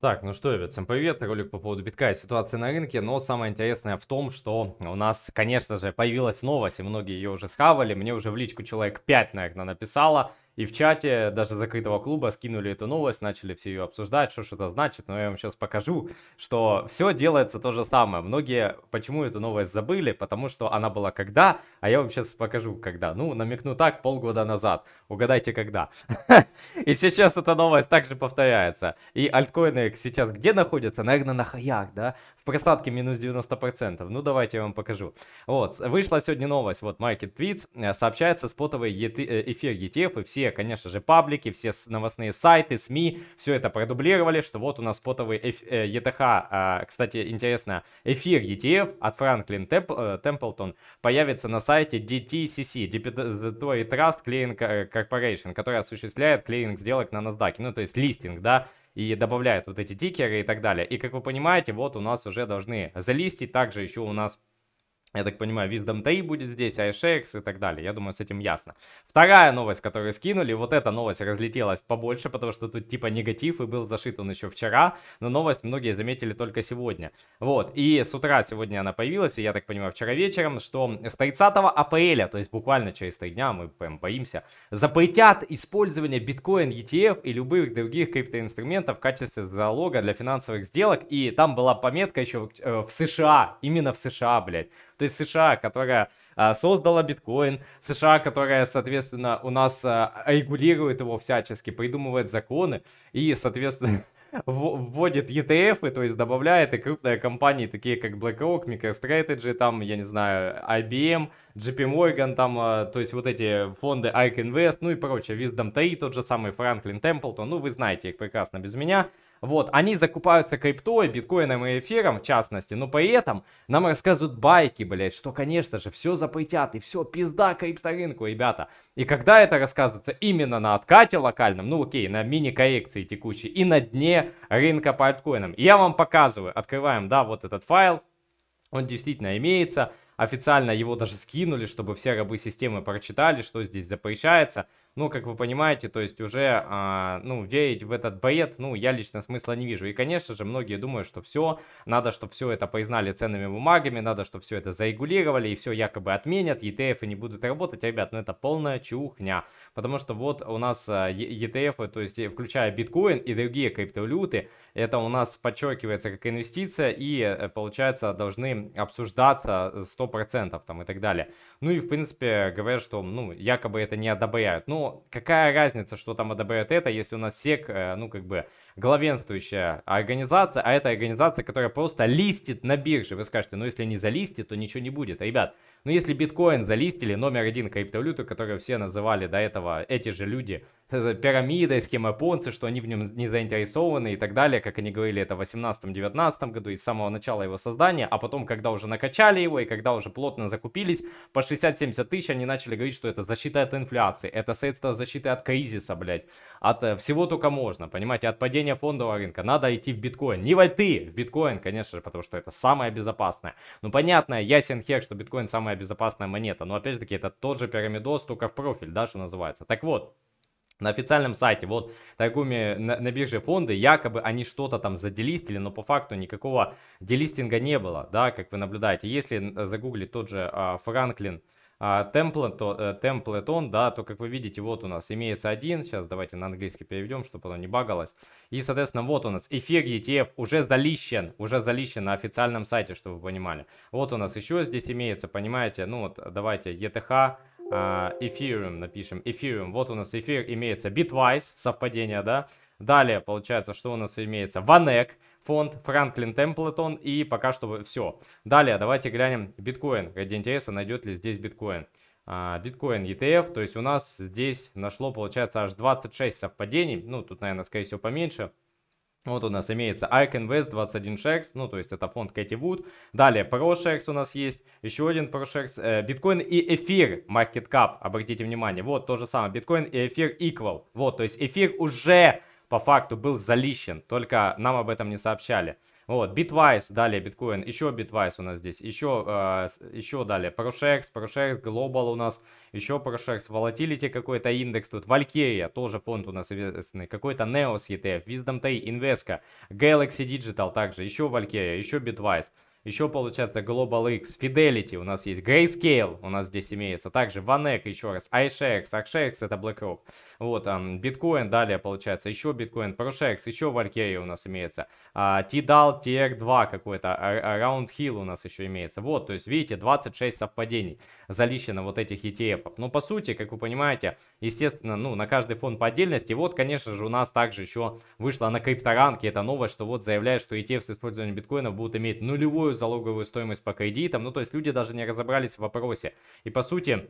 Так, ну что, ребят, всем привет, ролик по поводу битка и ситуации на рынке, но самое интересное в том, что у нас, конечно же, появилась новость, и многие ее уже схавали, мне уже в личку человек 5, наверное, написало, и в чате даже закрытого клуба скинули эту новость, начали все ее обсуждать, что что-то значит. Но я вам сейчас покажу, что все делается то же самое. Многие почему эту новость забыли, потому что она была когда, а я вам сейчас покажу когда. Ну, намекну так, полгода назад. Угадайте когда. И сейчас эта новость также повторяется. И альткоины сейчас где находятся? Наверное, на хаях, да? просадки минус 90%. Ну, давайте я вам покажу. Вот, вышла сегодня новость. Вот, Market Tweets э, сообщается спотовый э, эфир ETF. И все, конечно же, паблики, все новостные сайты, СМИ, все это продублировали, что вот у нас спотовый ETH. Э, а, кстати, интересно, эфир ETF от Franklin Templeton появится на сайте DTCC, Depository Trust Clearing Corporation, который осуществляет клиринг сделок на NASDAQ. Ну, то есть листинг, да, и добавляет вот эти тикеры и так далее. И как вы понимаете, вот у нас уже должны залистить. Также еще у нас я так понимаю, Wisdom 3 будет здесь, ISX и так далее. Я думаю, с этим ясно. Вторая новость, которую скинули, вот эта новость разлетелась побольше, потому что тут типа негатив и был зашит он еще вчера, но новость многие заметили только сегодня. Вот, и с утра сегодня она появилась, и я так понимаю, вчера вечером, что с 30 апреля, то есть буквально через 3 дня, мы прям боимся, запретят использование биткоин ETF и любых других криптоинструментов в качестве залога для финансовых сделок, и там была пометка еще э, в США, именно в США, блядь. То есть США, которая а, создала биткоин, США, которая, соответственно, у нас а, регулирует его всячески, придумывает законы и, соответственно, вводит ETF, то есть добавляет и крупные компании, такие как BlackRock, MicroStrategy, там, я не знаю, IBM, JP Morgan, там, а, то есть вот эти фонды ARK Invest, ну и прочее, Wisdom 3, тот же самый Franklin Templeton, ну вы знаете их прекрасно без меня, вот, они закупаются криптой, биткоином и эфиром, в частности, но при этом нам рассказывают байки, блядь, что, конечно же, все запретят, и все, пизда крипторынку, ребята. И когда это рассказывается именно на откате локальном, ну окей, на мини-коррекции текущей, и на дне рынка по альткоинам. я вам показываю, открываем, да, вот этот файл, он действительно имеется, официально его даже скинули, чтобы все рабы системы прочитали, что здесь запрещается ну, как вы понимаете, то есть уже, а, ну, верить в этот бред, ну, я лично смысла не вижу. И, конечно же, многие думают, что все, надо, чтобы все это признали ценными бумагами, надо, чтобы все это зарегулировали, и все якобы отменят, ETF не будут работать. Ребят, ну, это полная чухня, потому что вот у нас а, ETF, то есть э, включая биткоин и другие криптовалюты, это у нас подчеркивается как инвестиция и, э, получается, должны обсуждаться 100% э, там и так далее. Ну и, в принципе, говорят, что, ну, якобы это не одобряют. Ну, какая разница, что там одобряют это, если у нас сек э, ну, как бы, главенствующая организация, а это организация, которая просто листит на бирже. Вы скажете, ну если не залистит, то ничего не будет. Ребят, ну если биткоин залистили, номер один криптовалюту, которую все называли до этого эти же люди, э, пирамидой, схемой Понци, что они в нем не заинтересованы и так далее, как они говорили это в 18-19 году, и с самого начала его создания, а потом, когда уже накачали его, и когда уже плотно закупились, по 60-70 тысяч они начали говорить, что это защита от инфляции, это средство защиты от кризиса, блядь, от э, всего только можно, понимаете, от падения зрения фондового рынка, надо идти в биткоин. Не в альты, в биткоин, конечно же, потому что это самое безопасное. Ну, понятно, ясен хер, что биткоин самая безопасная монета, но опять же таки это тот же пирамидос, только в профиль, да, что называется. Так вот, на официальном сайте, вот торгуми на, на бирже фонды, якобы они что-то там заделистили, но по факту никакого делистинга не было, да, как вы наблюдаете. Если загуглить тот же а, Франклин, а, э, Темплетон, да, то как вы видите, вот у нас имеется один, сейчас давайте на английский переведем, чтобы оно не багалось. И, соответственно, вот у нас эфир ETF уже залищен, уже залищен на официальном сайте, чтобы вы понимали. Вот у нас еще здесь имеется, понимаете, ну вот давайте а, ETH, эфириум напишем, эфириум, вот у нас эфир имеется, Bitwise, совпадение, да. Далее, получается, что у нас имеется, Vanek, фонд Franklin Templeton и пока что все. Далее давайте глянем биткоин. Ради интереса найдет ли здесь биткоин. А, биткоин ETF, то есть у нас здесь нашло получается аж 26 совпадений, ну тут наверное скорее всего поменьше. Вот у нас имеется ARK Invest 21 Shares, ну то есть это фонд Кэти Вуд. Далее ProShares у нас есть, еще один ProShares, э, биткоин э, и эфир Market Cap, обратите внимание. Вот то же самое, биткоин и эфир Equal. Вот, то есть эфир уже по факту был залищен, только нам об этом не сообщали. Вот, Bitwise, далее биткоин, еще Bitwise у нас здесь, еще, э, еще далее, Prochex, Prochex, Global у нас, еще Prochex, Volatility какой-то индекс тут, Valkyria, тоже фонд у нас известный, какой-то Neos ETF, Wisdom Invesco, Galaxy Digital также, еще Valkyria, еще Bitwise. Еще получается Global X, Fidelity, у нас есть Grayscale, у нас здесь имеется. Также Vanek, еще раз, iShares, ArkShares, это BlackRock. Вот, там, Bitcoin, далее получается, еще Bitcoin, ProShares, еще Valkyrie у нас имеется. А, TDAL, TR2 какой-то, а, а, Round Hill у нас еще имеется. Вот, то есть, видите, 26 совпадений залищено вот этих ETF. -ов. Но ну, по сути, как вы понимаете, естественно, ну, на каждый фонд по отдельности. Вот, конечно же, у нас также еще вышла на крипторанке эта новость, что вот заявляет, что ETF с использованием биткоина будут иметь нулевую годовую залоговую стоимость по кредитам. Ну, то есть люди даже не разобрались в вопросе. И по сути,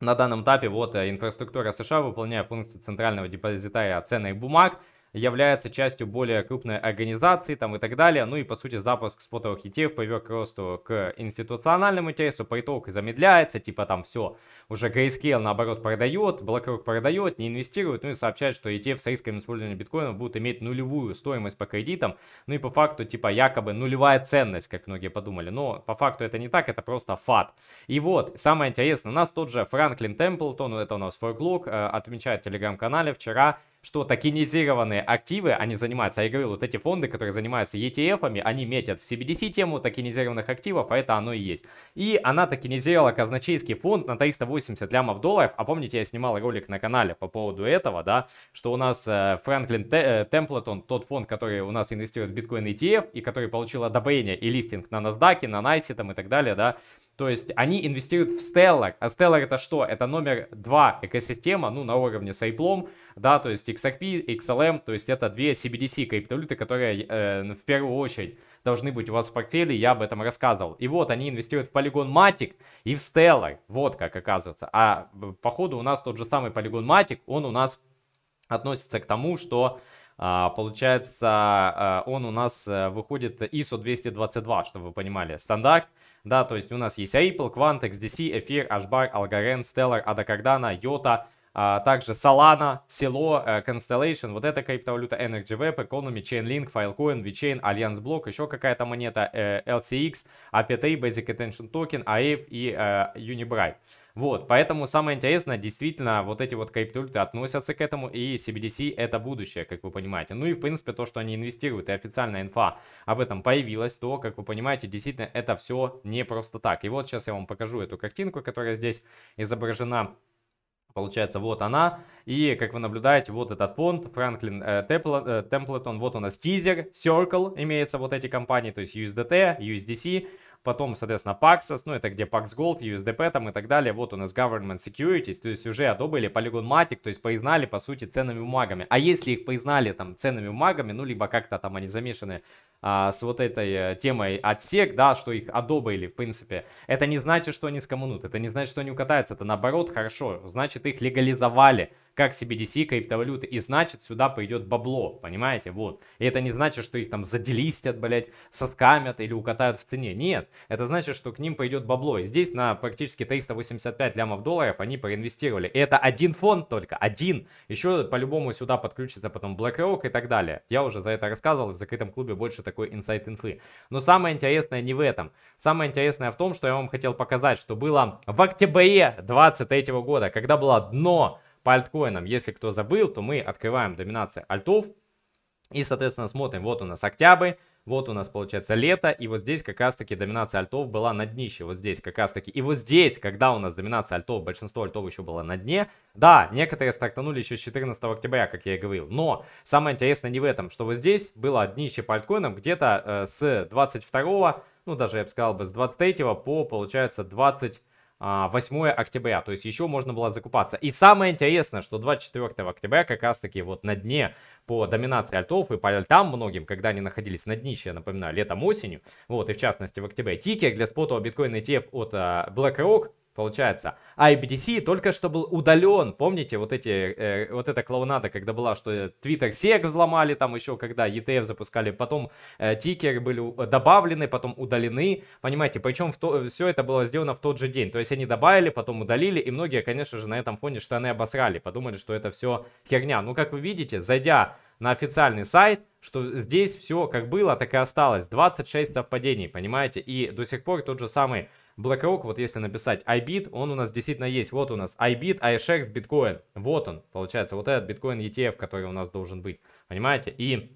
на данном этапе вот э, инфраструктура США, выполняя функции центрального депозитария ценных бумаг, является частью более крупной организации там и так далее. Ну и по сути запуск спотовых ETF привел к росту к институциональному интересу, приток замедляется, типа там все, уже Grayscale наоборот продает, BlackRock продает, не инвестирует, ну и сообщает, что ETF с риском использования биткоина будут иметь нулевую стоимость по кредитам, ну и по факту типа якобы нулевая ценность, как многие подумали, но по факту это не так, это просто фат. И вот, самое интересное, у нас тот же Франклин Темплтон, это у нас Форклок, э, отмечает в телеграм-канале вчера, что токенизированные активы, они занимаются, я говорил, вот эти фонды, которые занимаются ETF-ами, они метят в CBDC тему токенизированных активов, а это оно и есть. И она токенизировала казначейский фонд на 380 лямов долларов, а помните, я снимал ролик на канале по поводу этого, да, что у нас э, Франклин э, Темплтон, тот фонд, который у нас инвестирует в биткоин ETF и который получил одобрение и листинг на NASDAQ, на NICE там и так далее, да, то есть они инвестируют в Stellar. А Stellar это что? Это номер два экосистема, ну, на уровне с Apple, да, то есть XRP, XLM, то есть это две CBDC криптовалюты, которые э, ну, в первую очередь должны быть у вас в портфеле, я об этом рассказывал. И вот они инвестируют в Polygon Matic и в Stellar, вот как оказывается. А э, походу у нас тот же самый Polygon Matic, он у нас относится к тому, что а, получается, а, он у нас э, выходит ISO 222, чтобы вы понимали, стандарт, да, то есть у нас есть Ripple, Quant, XDC, Эфир, Ashbar, Algorand, Stellar, Adacardana, Yota, а также Solana, Silo, Constellation, вот эта криптовалюта, Energy Web, Economy, Chainlink, Filecoin, VeChain, Alliance Block, еще какая-то монета, LCX, AP3, Basic Attention Token, AF и Unibribe. Вот, поэтому самое интересное, действительно, вот эти вот криптовалюты относятся к этому, и CBDC это будущее, как вы понимаете. Ну и, в принципе, то, что они инвестируют, и официальная инфа об этом появилась, то, как вы понимаете, действительно, это все не просто так. И вот сейчас я вам покажу эту картинку, которая здесь изображена. Получается, вот она. И, как вы наблюдаете, вот этот фонд, Franklin э, Templaton, э, вот у нас тизер, Circle, имеется вот эти компании, то есть USDT, USDC, потом, соответственно, Paxos, ну это где Pax Gold, USDP там и так далее, вот у нас Government Securities, то есть уже одобрили Polygon Matic, то есть признали по сути, ценными бумагами. А если их признали там ценными бумагами, ну либо как-то там они замешаны а, с вот этой э, темой отсек, да, что их одобрили, в принципе, это не значит, что они скоммунут, это не значит, что они укатаются, это наоборот хорошо, значит, их легализовали, как CBDC, криптовалюты. И значит, сюда пойдет бабло, понимаете? Вот. И это не значит, что их там заделистят, блять, соскамят или укатают в цене. Нет. Это значит, что к ним пойдет бабло. И здесь на практически 385 лямов долларов они проинвестировали. И это один фонд только, один. Еще по-любому сюда подключится потом BlackRock и так далее. Я уже за это рассказывал, в закрытом клубе больше такой инсайт инфы. Но самое интересное не в этом. Самое интересное в том, что я вам хотел показать, что было в октябре 23 года, когда было дно по альткоинам, если кто забыл, то мы открываем доминация альтов и, соответственно, смотрим, вот у нас октябрь, вот у нас получается лето, и вот здесь как раз-таки доминация альтов была на днище, вот здесь как раз-таки. И вот здесь, когда у нас доминация альтов, большинство альтов еще было на дне. Да, некоторые стартанули еще с 14 октября, как я и говорил. Но самое интересное не в этом, что вот здесь было днище по альткоинам где-то э, с 22, ну даже я бы сказал бы с 23 по, получается, 20 8 а, октября, то есть еще можно было закупаться. И самое интересное, что 24 октября как раз таки вот на дне по доминации альтов и по альтам многим, когда они находились на днище, я напоминаю, летом-осенью, вот, и в частности в октябре, тикер для спотового биткоина ETF от а, BlackRock Получается. А IBTC только что был удален. Помните, вот эти, э, вот эта клоунада, когда была, что э, Twitter SEC взломали, там еще когда ETF запускали, потом э, тикеры были добавлены, потом удалены. Понимаете, причем в то, э, все это было сделано в тот же день. То есть они добавили, потом удалили, и многие, конечно же, на этом фоне штаны обосрали, подумали, что это все херня. Ну, как вы видите, зайдя на официальный сайт, что здесь все как было, так и осталось. 26 совпадений, понимаете? И до сих пор тот же самый Black вот если написать iBit, он у нас действительно есть. Вот у нас iBit, iShax, Bitcoin. Вот он, получается, вот этот Bitcoin ETF, который у нас должен быть. Понимаете? И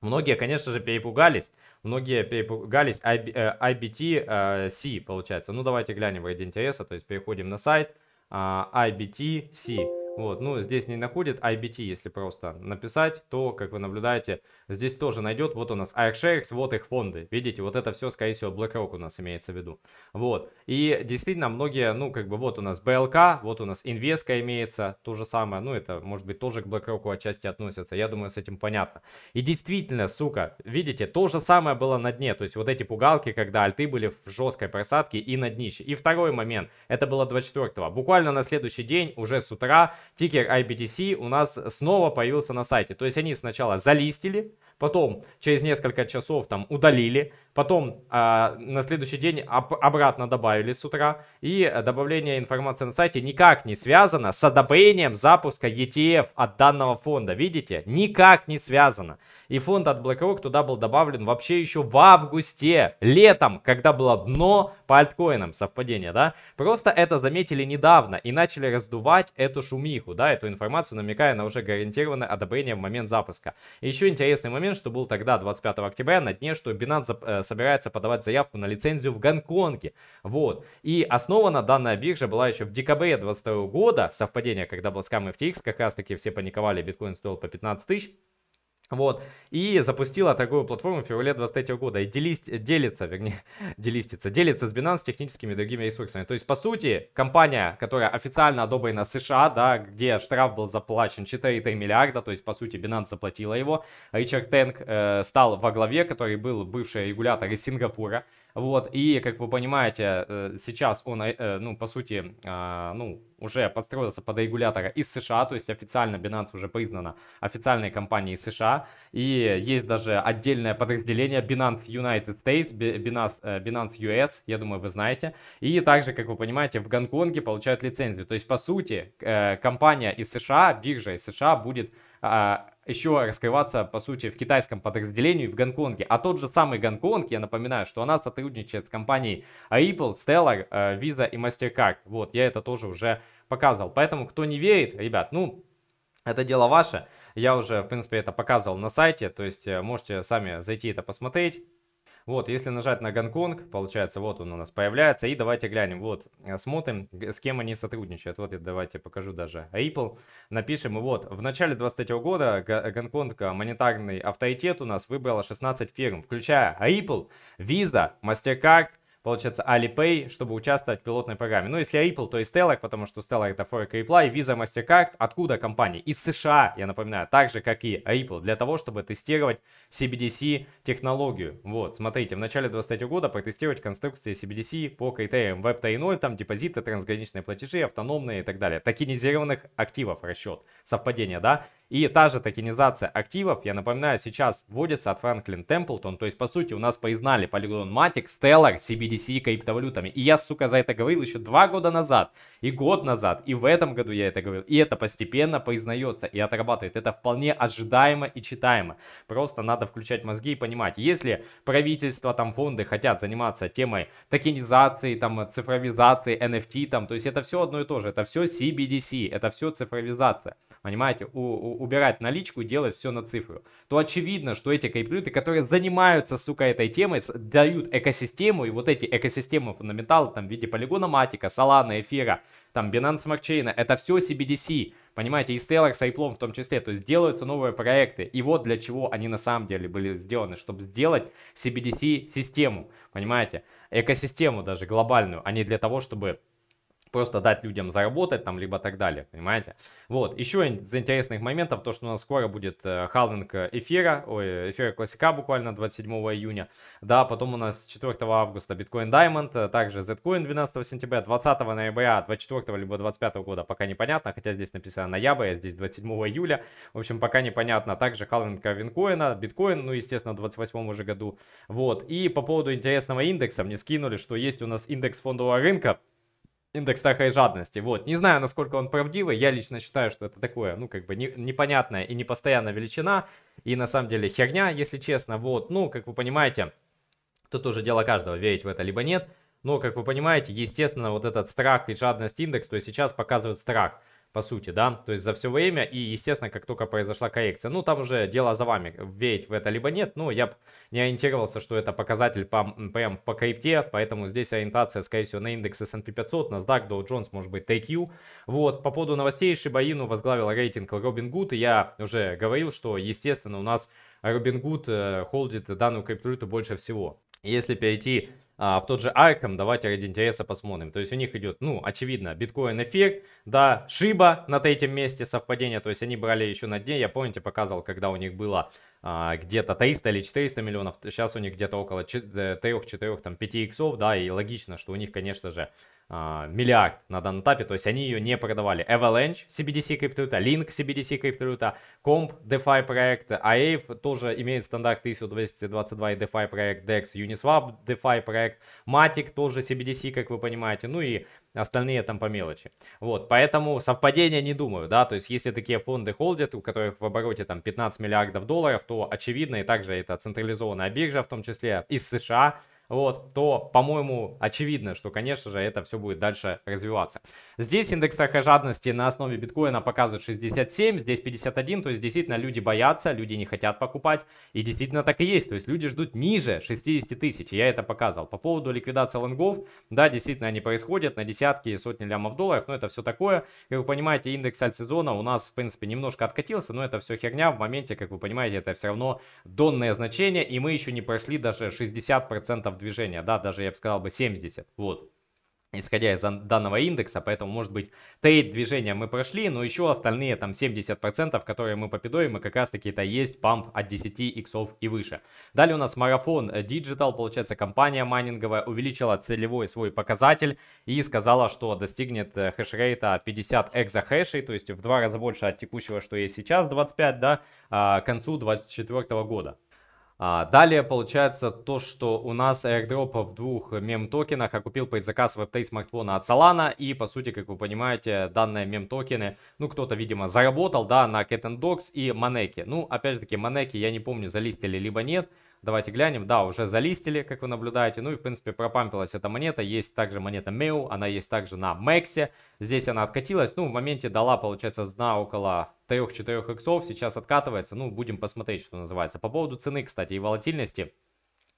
многие, конечно же, перепугались. Многие перепугались IBTC, э, э, получается. Ну, давайте глянем ради интереса. То есть переходим на сайт э, IBTC. Вот, ну, здесь не находит IBT, если просто написать, то, как вы наблюдаете, здесь тоже найдет, вот у нас iShares, вот их фонды. Видите, вот это все, скорее всего, BlackRock у нас имеется в виду. Вот, и действительно многие, ну, как бы вот у нас BLK, вот у нас Invesco имеется, то же самое, ну, это, может быть, тоже к BlackRock отчасти относится, я думаю, с этим понятно. И действительно, сука, видите, то же самое было на дне, то есть вот эти пугалки, когда альты были в жесткой просадке и на днище. И второй момент, это было 24 -го. буквально на следующий день, уже с утра, тикер IBTC у нас снова появился на сайте. То есть они сначала залистили, потом через несколько часов там удалили, Потом э, на следующий день об, обратно добавили с утра. И добавление информации на сайте никак не связано с одобрением запуска ETF от данного фонда. Видите? Никак не связано. И фонд от BlackRock туда был добавлен вообще еще в августе, летом, когда было дно по альткоинам. Совпадение, да? Просто это заметили недавно и начали раздувать эту шумиху, да, эту информацию, намекая на уже гарантированное одобрение в момент запуска. И еще интересный момент, что был тогда, 25 октября, на дне, что Binance э, собирается подавать заявку на лицензию в Гонконге. Вот. И основана данная биржа была еще в декабре 2022 года, совпадение, когда был скам FTX, как раз таки все паниковали, биткоин стоил по 15 тысяч. Вот. И запустила такую платформу в феврале 23 года. И делись, делится, вернее, делистится, делится с Binance техническими и другими ресурсами. То есть, по сути, компания, которая официально одобрена США, да, где штраф был заплачен 4,3 миллиарда, то есть, по сути, Binance заплатила его. Ричард Тенк э, стал во главе, который был бывший регулятор из Сингапура. Вот, и, как вы понимаете, э, сейчас он, э, э, ну, по сути, а, ну, уже подстроился под регулятора из США, то есть официально Binance уже признана официальной компанией США, и есть даже отдельное подразделение Binance United States, Binance, Binance US, я думаю, вы знаете, и также, как вы понимаете, в Гонконге получают лицензию, то есть, по сути, компания из США, биржа из США будет а, еще раскрываться, по сути, в китайском подразделении в Гонконге. А тот же самый Гонконг, я напоминаю, что она сотрудничает с компанией Apple, Stellar, э, Visa и MasterCard. Вот, я это тоже уже показывал. Поэтому, кто не верит, ребят, ну, это дело ваше. Я уже, в принципе, это показывал на сайте, то есть э, можете сами зайти это посмотреть. Вот, если нажать на Гонконг, получается, вот он у нас появляется. И давайте глянем, вот, э, смотрим, с кем они сотрудничают. Вот, я давайте покажу даже Apple, Напишем, и вот, в начале 23 года Гонконг, э, монетарный авторитет у нас выбрало 16 фирм, включая Apple, Visa, MasterCard, получается, Alipay, чтобы участвовать в пилотной программе. Ну, если Ripple, то и Stellar, потому что Stellar это Fork Reply, Visa, MasterCard. Откуда компании? Из США, я напоминаю, так же, как и Ripple, для того, чтобы тестировать CBDC технологию. Вот, смотрите, в начале 2023 года протестировать конструкции CBDC по критериям Web 3.0, там депозиты, трансграничные платежи, автономные и так далее. Токенизированных активов расчет. Совпадение, да? И та же токенизация активов, я напоминаю, сейчас вводится от Franklin Templeton. То есть, по сути, у нас поизнали Polygon Matic, Stellar, CBDC и криптовалютами. И я, сука, за это говорил еще два года назад, и год назад, и в этом году я это говорил. И это постепенно поизнается и отрабатывает. Это вполне ожидаемо и читаемо. Просто надо включать мозги и понимать, если правительство, там, фонды хотят заниматься темой токенизации, там, цифровизации, NFT, там, то есть это все одно и то же. Это все CBDC, это все цифровизация понимаете, у, у, убирать наличку, делать все на цифру, то очевидно, что эти криптовалюты, которые занимаются, сука, этой темой, дают экосистему, и вот эти экосистемы фундаменталы, там, в виде полигона Матика, Solana, Эфира, там, Binance Smart Chain, это все CBDC, понимаете, и Stellar с Айплом в том числе, то есть делаются новые проекты, и вот для чего они на самом деле были сделаны, чтобы сделать CBDC-систему, понимаете, экосистему даже глобальную, а не для того, чтобы просто дать людям заработать там, либо так далее, понимаете? Вот, еще из интересных моментов, то, что у нас скоро будет э, халвинг эфира, ой, эфира классика буквально 27 июня, да, потом у нас 4 августа биткоин даймонд э, также Zcoin 12 сентября, 20 ноября, 24 либо 25 года, пока непонятно, хотя здесь написано ноябрь, а здесь 27 июля, в общем, пока непонятно, также халвинг винкоина, биткоин, ну, естественно, в 28 уже году, вот, и по поводу интересного индекса, мне скинули, что есть у нас индекс фондового рынка, индекс страха и жадности. Вот, не знаю, насколько он правдивый, я лично считаю, что это такое, ну, как бы не, непонятная и непостоянная величина, и на самом деле херня, если честно, вот, ну, как вы понимаете, тут тоже дело каждого, верить в это либо нет, но, как вы понимаете, естественно, вот этот страх и жадность индекс, то есть сейчас показывает страх – по сути, да, то есть за все время, и, естественно, как только произошла коррекция, ну, там уже дело за вами, верить в это либо нет, но я не ориентировался, что это показатель по, прям по крипте, поэтому здесь ориентация, скорее всего, на индекс S&P 500, NASDAQ, Dow Jones, может быть, TQ, вот, по поводу новостей, Шибаину возглавил рейтинг Робин Гуд, и я уже говорил, что, естественно, у нас Робин Гуд э, холдит данную криптовалюту больше всего. Если перейти а, в тот же Arkham, давайте ради интереса посмотрим. То есть у них идет, ну, очевидно, биткоин эфир, да, Шиба на третьем месте совпадение, то есть они брали еще на дне, я помните, показывал, когда у них было а, где-то 300 или 400 миллионов, сейчас у них где-то около 3-4, э, там, 5 иксов, да, и логично, что у них, конечно же, а, миллиард на данном этапе, то есть они ее не продавали. Avalanche CBDC криптовалюта, Link CBDC криптовалюта, Comp DeFi проект, AAVE тоже имеет стандарт 1222 и DeFi проект, DEX, Uniswap DeFi проект, Matic тоже CBDC, как вы понимаете, ну и остальные там по мелочи. Вот, поэтому совпадения не думаю, да, то есть если такие фонды холдят, у которых в обороте там 15 миллиардов долларов, то очевидно, и также это централизованная биржа, в том числе из США, вот, то, по-моему, очевидно, что, конечно же, это все будет дальше развиваться. Здесь индекс страха жадности на основе биткоина показывает 67, здесь 51, то есть действительно люди боятся, люди не хотят покупать. И действительно так и есть, то есть люди ждут ниже 60 тысяч, я это показывал. По поводу ликвидации лонгов, да, действительно они происходят на десятки и сотни лямов долларов, но это все такое. Как вы понимаете, индекс альтсезона у нас, в принципе, немножко откатился, но это все херня в моменте, как вы понимаете, это все равно донное значение, и мы еще не прошли даже 60% движения, да, даже я бы сказал бы 70, вот исходя из данного индекса, поэтому, может быть, трейд движения мы прошли, но еще остальные там 70%, которые мы попидоим, и как раз таки это есть памп от 10 иксов и выше. Далее у нас марафон Digital, э, получается, компания майнинговая увеличила целевой свой показатель и сказала, что достигнет э, хешрейта 50 экзахешей, то есть в два раза больше от текущего, что есть сейчас, 25, да, а, к концу 2024 года. А, далее получается то, что у нас airdrop в двух мем-токенах я купил предзаказ Web3 смартфона от Solana. И, по сути, как вы понимаете, данные мем-токены, ну, кто-то, видимо, заработал, да, на Cat and Dogs и Манеке. Ну, опять же таки, Манеки я не помню, залистили либо нет. Давайте глянем. Да, уже залистили, как вы наблюдаете. Ну и, в принципе, пропампилась эта монета. Есть также монета MEW, она есть также на Мексе. Здесь она откатилась. Ну, в моменте дала, получается, зна около 3-4 иксов. Сейчас откатывается. Ну, будем посмотреть, что называется. По поводу цены, кстати, и волатильности.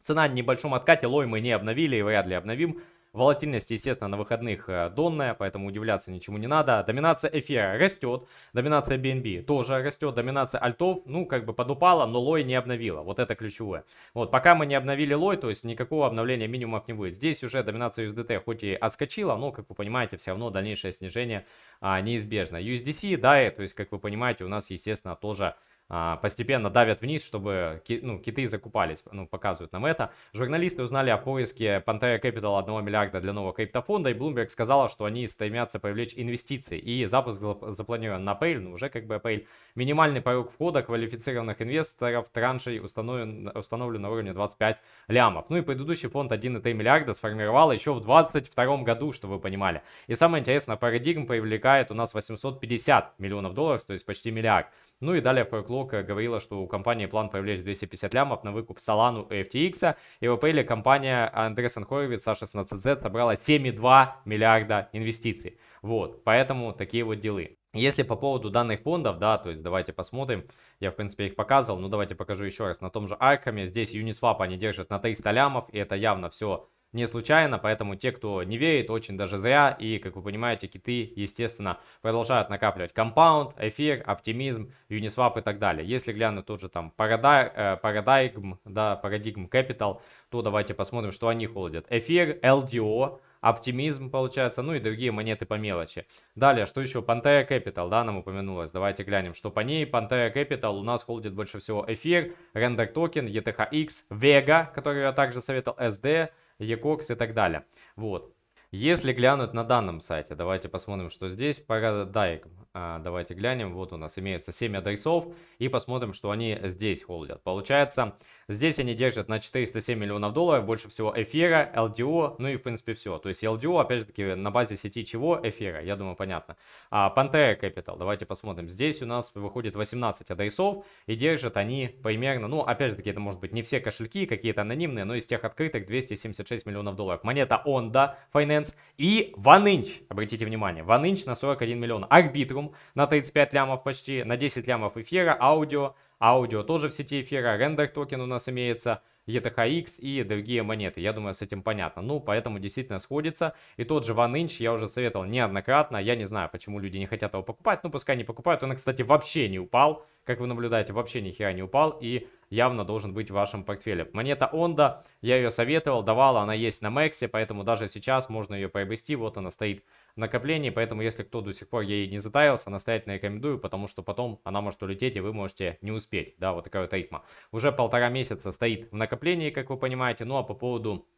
Цена на небольшом откате, лой мы не обновили и вряд ли обновим. Волатильность, естественно, на выходных э, донная, поэтому удивляться ничему не надо. Доминация эфира растет, доминация BNB тоже растет, доминация альтов, ну, как бы подупала, но лой не обновила. Вот это ключевое. Вот, пока мы не обновили лой, то есть никакого обновления минимумов не будет. Здесь уже доминация USDT хоть и отскочила, но, как вы понимаете, все равно дальнейшее снижение а, неизбежно. USDC, да, и, то есть, как вы понимаете, у нас, естественно, тоже а, постепенно давят вниз, чтобы ну, киты закупались, ну, показывают нам это. Журналисты узнали о поиске Pantera Capital 1 миллиарда для нового криптофонда, и Bloomberg сказала, что они стремятся привлечь инвестиции, и запуск запланирован на апрель, ну, уже как бы апрель. Минимальный порог входа квалифицированных инвесторов траншей установлен, установлен на уровне 25 лямов. Ну и предыдущий фонд 1,3 миллиарда сформировал еще в 2022 году, чтобы вы понимали. И самое интересное, парадигм привлекает у нас 850 миллионов долларов, то есть почти миллиард. Ну и далее Фойклок говорила, что у компании план привлечь 250 лямов на выкуп Solana и FTX. И в апреле компания Андресон Хоровиц Саша 16 z собрала 7,2 миллиарда инвестиций. Вот, поэтому такие вот дела. Если по поводу данных фондов, да, то есть давайте посмотрим, я в принципе их показывал, но давайте покажу еще раз, на том же Аркаме, здесь Uniswap они держат на 300 лямов, и это явно все не случайно, поэтому те, кто не верит, очень даже зря. И, как вы понимаете, киты, естественно, продолжают накапливать компаунд, эфир, оптимизм, Uniswap и так далее. Если глянуть тот же там Paradigm, э, да, Paradigm Capital, то давайте посмотрим, что они холодят. Эфир, LDO, оптимизм получается, ну и другие монеты по мелочи. Далее, что еще? Pantera Capital, да, нам упомянулось. Давайте глянем, что по ней. Pantera Capital у нас холдит больше всего эфир, рендер токен, ETHX, Vega, который я также советовал, SD, Екокс и так далее. Вот. Если глянуть на данном сайте, давайте посмотрим, что здесь. По дайкам давайте глянем. Вот у нас имеются 7 адресов и посмотрим, что они здесь холдят. Получается, Здесь они держат на 407 миллионов долларов больше всего эфира, LDO, ну и в принципе все. То есть LDO, опять же таки, на базе сети чего? Эфира, я думаю, понятно. А Pantera Capital, давайте посмотрим. Здесь у нас выходит 18 адресов и держат они примерно, ну опять же таки, это может быть не все кошельки, какие-то анонимные, но из тех открытых 276 миллионов долларов. Монета Onda Finance и OneInch, обратите внимание, OneInch на 41 миллион. Arbitrum на 35 лямов почти, на 10 лямов эфира, аудио, аудио тоже в сети эфира, рендер токен у нас имеется, ETHX и другие монеты. Я думаю, с этим понятно. Ну, поэтому действительно сходится. И тот же OneInch я уже советовал неоднократно. Я не знаю, почему люди не хотят его покупать. Ну, пускай не покупают. Он, кстати, вообще не упал. Как вы наблюдаете, вообще ни хера не упал. И явно должен быть в вашем портфеле. Монета Онда, я ее советовал, давала, она есть на Мексе, поэтому даже сейчас можно ее приобрести. Вот она стоит накоплений, поэтому если кто до сих пор ей не затарился, настоятельно рекомендую, потому что потом она может улететь и вы можете не успеть, да, вот такая вот ритма. Уже полтора месяца стоит в накоплении, как вы понимаете, ну а по поводу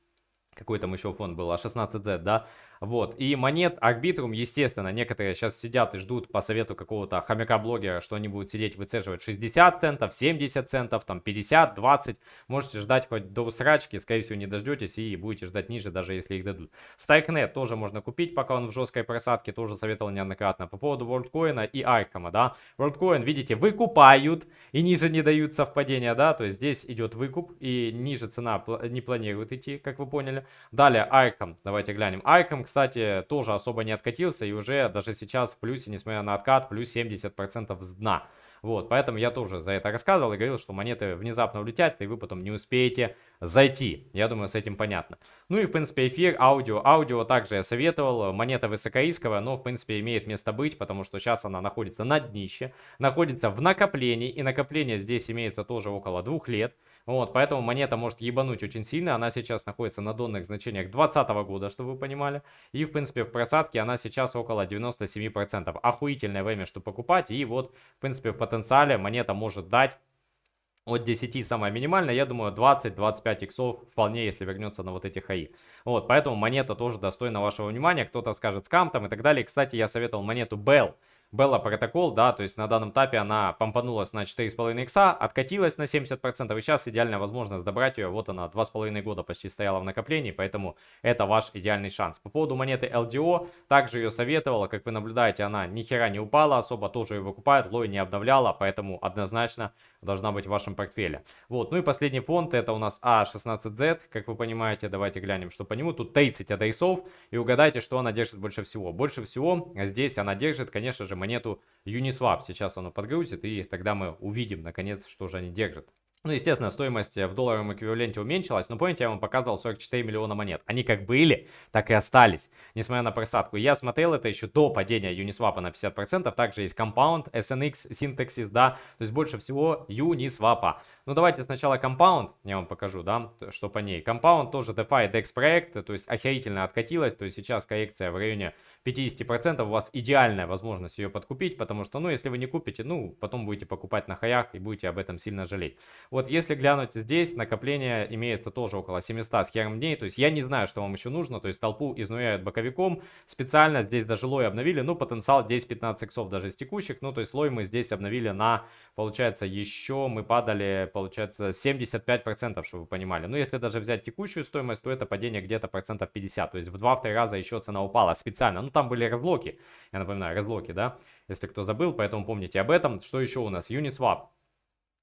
какой там еще фонд был, а 16Z, да, вот. И монет арбитрум, естественно, некоторые сейчас сидят и ждут по совету какого-то хомяка-блогера, что они будут сидеть выцеживать 60 центов, 70 центов, там 50, 20. Можете ждать хоть до усрачки, скорее всего не дождетесь и будете ждать ниже, даже если их дадут. Стайкнет тоже можно купить, пока он в жесткой просадке, тоже советовал неоднократно. По поводу WorldCoin и Аркома, да. WorldCoin, видите, выкупают и ниже не дают совпадения, да, то есть здесь идет выкуп и ниже цена не планирует идти, как вы поняли. Далее Арком, давайте глянем. Арком, кстати, кстати, тоже особо не откатился и уже даже сейчас в плюсе, несмотря на откат, плюс 70% с дна. Вот, поэтому я тоже за это рассказывал и говорил, что монеты внезапно улетят, и вы потом не успеете зайти. Я думаю, с этим понятно. Ну и, в принципе, эфир, аудио. Аудио также я советовал. Монета высокоисковая, но, в принципе, имеет место быть, потому что сейчас она находится на днище, находится в накоплении, и накопление здесь имеется тоже около двух лет. Вот, поэтому монета может ебануть очень сильно. Она сейчас находится на донных значениях 2020 года, чтобы вы понимали. И, в принципе, в просадке она сейчас около 97%. Охуительное время, чтобы покупать. И вот, в принципе, в потенциале монета может дать от 10 самое минимальное, я думаю, 20-25 иксов вполне, если вернется на вот эти хаи. Вот, поэтому монета тоже достойна вашего внимания. Кто-то скажет скам там и так далее. Кстати, я советовал монету Bell. Белла протокол, да, то есть на данном этапе она помпанулась на 4,5 икса, откатилась на 70%, и сейчас идеальная возможность добрать ее, вот она, 2,5 года почти стояла в накоплении, поэтому это ваш идеальный шанс. По поводу монеты LDO, также ее советовала, как вы наблюдаете, она ни хера не упала, особо тоже ее выкупают, лой не обновляла, поэтому однозначно должна быть в вашем портфеле. Вот, ну и последний фонд, это у нас a 16 z как вы понимаете, давайте глянем, что по нему, тут 30 адресов, и угадайте, что она держит больше всего. Больше всего здесь она держит, конечно же, же монету Uniswap. Сейчас оно подгрузит, и тогда мы увидим, наконец, что же они держат. Ну, естественно, стоимость в долларовом эквиваленте уменьшилась, но помните, я вам показывал 44 миллиона монет. Они как были, так и остались, несмотря на просадку. Я смотрел это еще до падения Uniswap на 50%, также есть Compound, SNX, Syntaxis, да, то есть больше всего Uniswap. Ну, давайте сначала Compound, я вам покажу, да, что по ней. Compound тоже DeFi DEX проект, то есть охерительно откатилась, то есть сейчас коррекция в районе 50% у вас идеальная возможность ее подкупить, потому что, ну, если вы не купите, ну, потом будете покупать на хаях и будете об этом сильно жалеть. Вот если глянуть здесь, накопление имеется тоже около 700 с хером дней, то есть я не знаю, что вам еще нужно, то есть толпу изнуряют боковиком, специально здесь даже лой обновили, ну, потенциал 10-15 иксов даже из текущих, ну, то есть лой мы здесь обновили на Получается, еще мы падали, получается, 75%, чтобы вы понимали. Ну, если даже взять текущую стоимость, то это падение где-то процентов 50. То есть в 2-3 раза еще цена упала специально. Ну, там были разлоки, я напоминаю, разлоки, да, если кто забыл, поэтому помните об этом. Что еще у нас? Uniswap.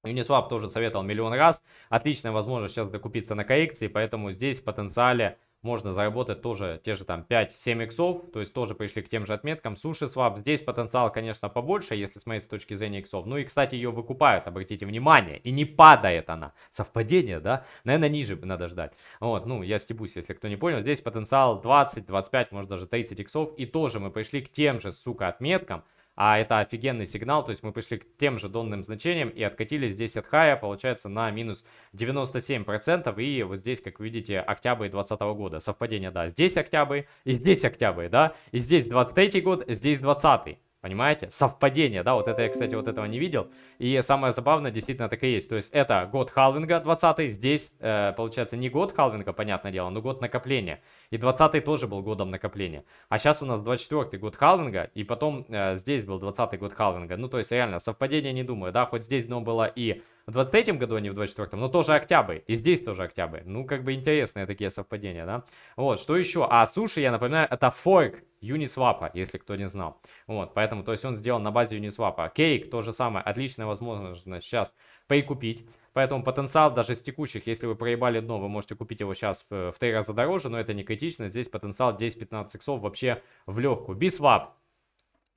Uniswap тоже советовал миллион раз. Отличная возможность сейчас докупиться на коррекции, поэтому здесь в потенциале можно заработать тоже те же там 5-7 иксов, то есть тоже пришли к тем же отметкам. Суши свап, здесь потенциал, конечно, побольше, если смотреть с точки зрения иксов. Ну и, кстати, ее выкупают, обратите внимание, и не падает она. Совпадение, да? Наверное, ниже надо ждать. Вот, ну, я стебусь, если кто не понял. Здесь потенциал 20, 25, может даже 30 иксов, и тоже мы пришли к тем же, сука, отметкам, а это офигенный сигнал, то есть мы пришли к тем же донным значениям и откатились здесь от хая, получается, на минус 97%. И вот здесь, как вы видите, октябрь 2020 года. Совпадение, да, здесь октябрь, и здесь октябрь, да, и здесь 23 год, здесь 20 Понимаете? Совпадение, да, вот это я, кстати, вот этого не видел. И самое забавное, действительно, так и есть. То есть это год халвинга 20 здесь, э, получается, не год халвинга, понятное дело, но год накопления. И 20-й тоже был годом накопления. А сейчас у нас 24-й год халвинга, и потом э, здесь был 20-й год халвинга. Ну, то есть, реально, совпадение не думаю, да, хоть здесь дно было и в 23-м году, а не в 24-м, но тоже октябрь, и здесь тоже октябрь. Ну, как бы интересные такие совпадения, да. Вот, что еще? А суши, я напоминаю, это форк Uniswap, если кто не знал. Вот, поэтому, то есть он сделан на базе Uniswap. Кейк, то же самое, отличная возможность сейчас прикупить. Поэтому потенциал даже из текущих, если вы проебали дно, вы можете купить его сейчас э, в, в 3 раза дороже, но это не критично. Здесь потенциал 10-15 иксов вообще в легкую. Бисвап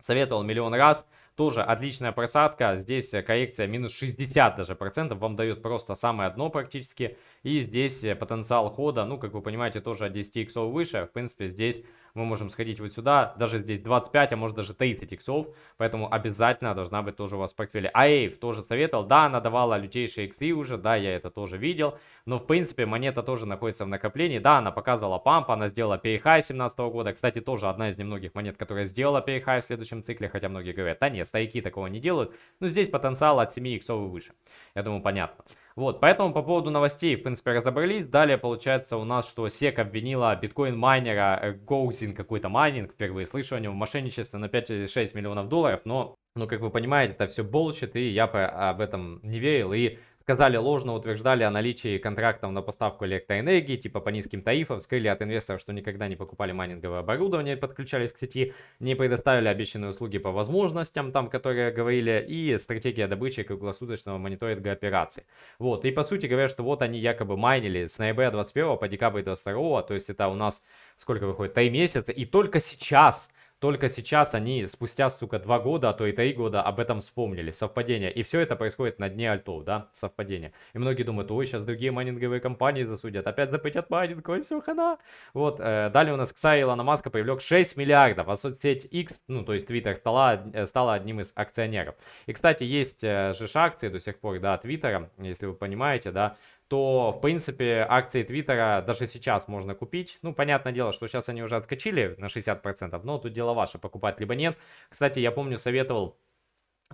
советовал миллион раз. Тоже отличная просадка. Здесь э, коррекция минус 60 даже процентов. Вам дают просто самое дно практически. И здесь э, потенциал хода, ну, как вы понимаете, тоже от 10 иксов выше. В принципе, здесь мы можем сходить вот сюда, даже здесь 25, а может даже 30 иксов, поэтому обязательно должна быть тоже у вас в портфеле. Аэйв тоже советовал, да, она давала лютейшие иксы уже, да, я это тоже видел, но в принципе монета тоже находится в накоплении, да, она показывала памп, она сделала перехай 17 -го года, кстати, тоже одна из немногих монет, которая сделала перехай в следующем цикле, хотя многие говорят, да нет, стояки такого не делают, но здесь потенциал от 7 иксов и выше, я думаю, понятно. Вот, поэтому по поводу новостей, в принципе, разобрались. Далее получается у нас, что SEC обвинила биткоин-майнера Гоузин, э, какой-то майнинг, впервые слышу о нем, в мошенничестве на 5-6 миллионов долларов, но, ну, как вы понимаете, это все bullshit, и я по, об этом не верил, и сказали ложно, утверждали о наличии контрактов на поставку электроэнергии, типа по низким тарифам, скрыли от инвесторов, что никогда не покупали майнинговое оборудование, подключались к сети, не предоставили обещанные услуги по возможностям, там, которые говорили, и стратегия добычи круглосуточного мониторинга операций. Вот, и по сути говорят, что вот они якобы майнили с ноября 21 по декабрь 22, то есть это у нас сколько выходит, 3 месяца, и только сейчас только сейчас они, спустя, сука, два года, а то и три года, об этом вспомнили. Совпадение. И все это происходит на дне альтов, да? Совпадение. И многие думают, ой, сейчас другие майнинговые компании засудят. Опять запретят майнинг, ой, все, хана. Вот. Э, далее у нас Ксай Илона Маска привлек 6 миллиардов, а соцсеть X, ну, то есть Twitter, стала, э, стала одним из акционеров. И, кстати, есть э, же акции до сих пор, да, Твиттера, если вы понимаете, да, то, в принципе, акции Твиттера даже сейчас можно купить. Ну, понятное дело, что сейчас они уже откачили на 60%, но тут дело ваше, покупать либо нет. Кстати, я помню, советовал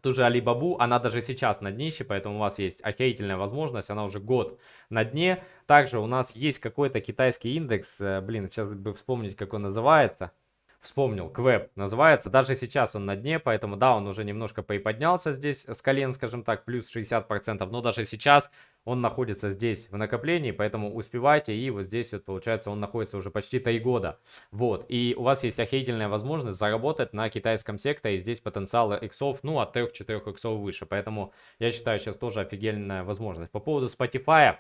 ту же Алибабу, она даже сейчас на днище, поэтому у вас есть охерительная возможность, она уже год на дне. Также у нас есть какой-то китайский индекс, э, блин, сейчас бы вспомнить, как он называется. Вспомнил, Квеб называется, даже сейчас он на дне, поэтому да, он уже немножко приподнялся здесь с колен, скажем так, плюс 60%, но даже сейчас он находится здесь в накоплении, поэтому успевайте, и вот здесь вот получается он находится уже почти 3 года. Вот, и у вас есть охерительная возможность заработать на китайском секторе, и здесь потенциал иксов, ну, от 3-4 иксов выше, поэтому я считаю сейчас тоже офигенная возможность. По поводу Spotify,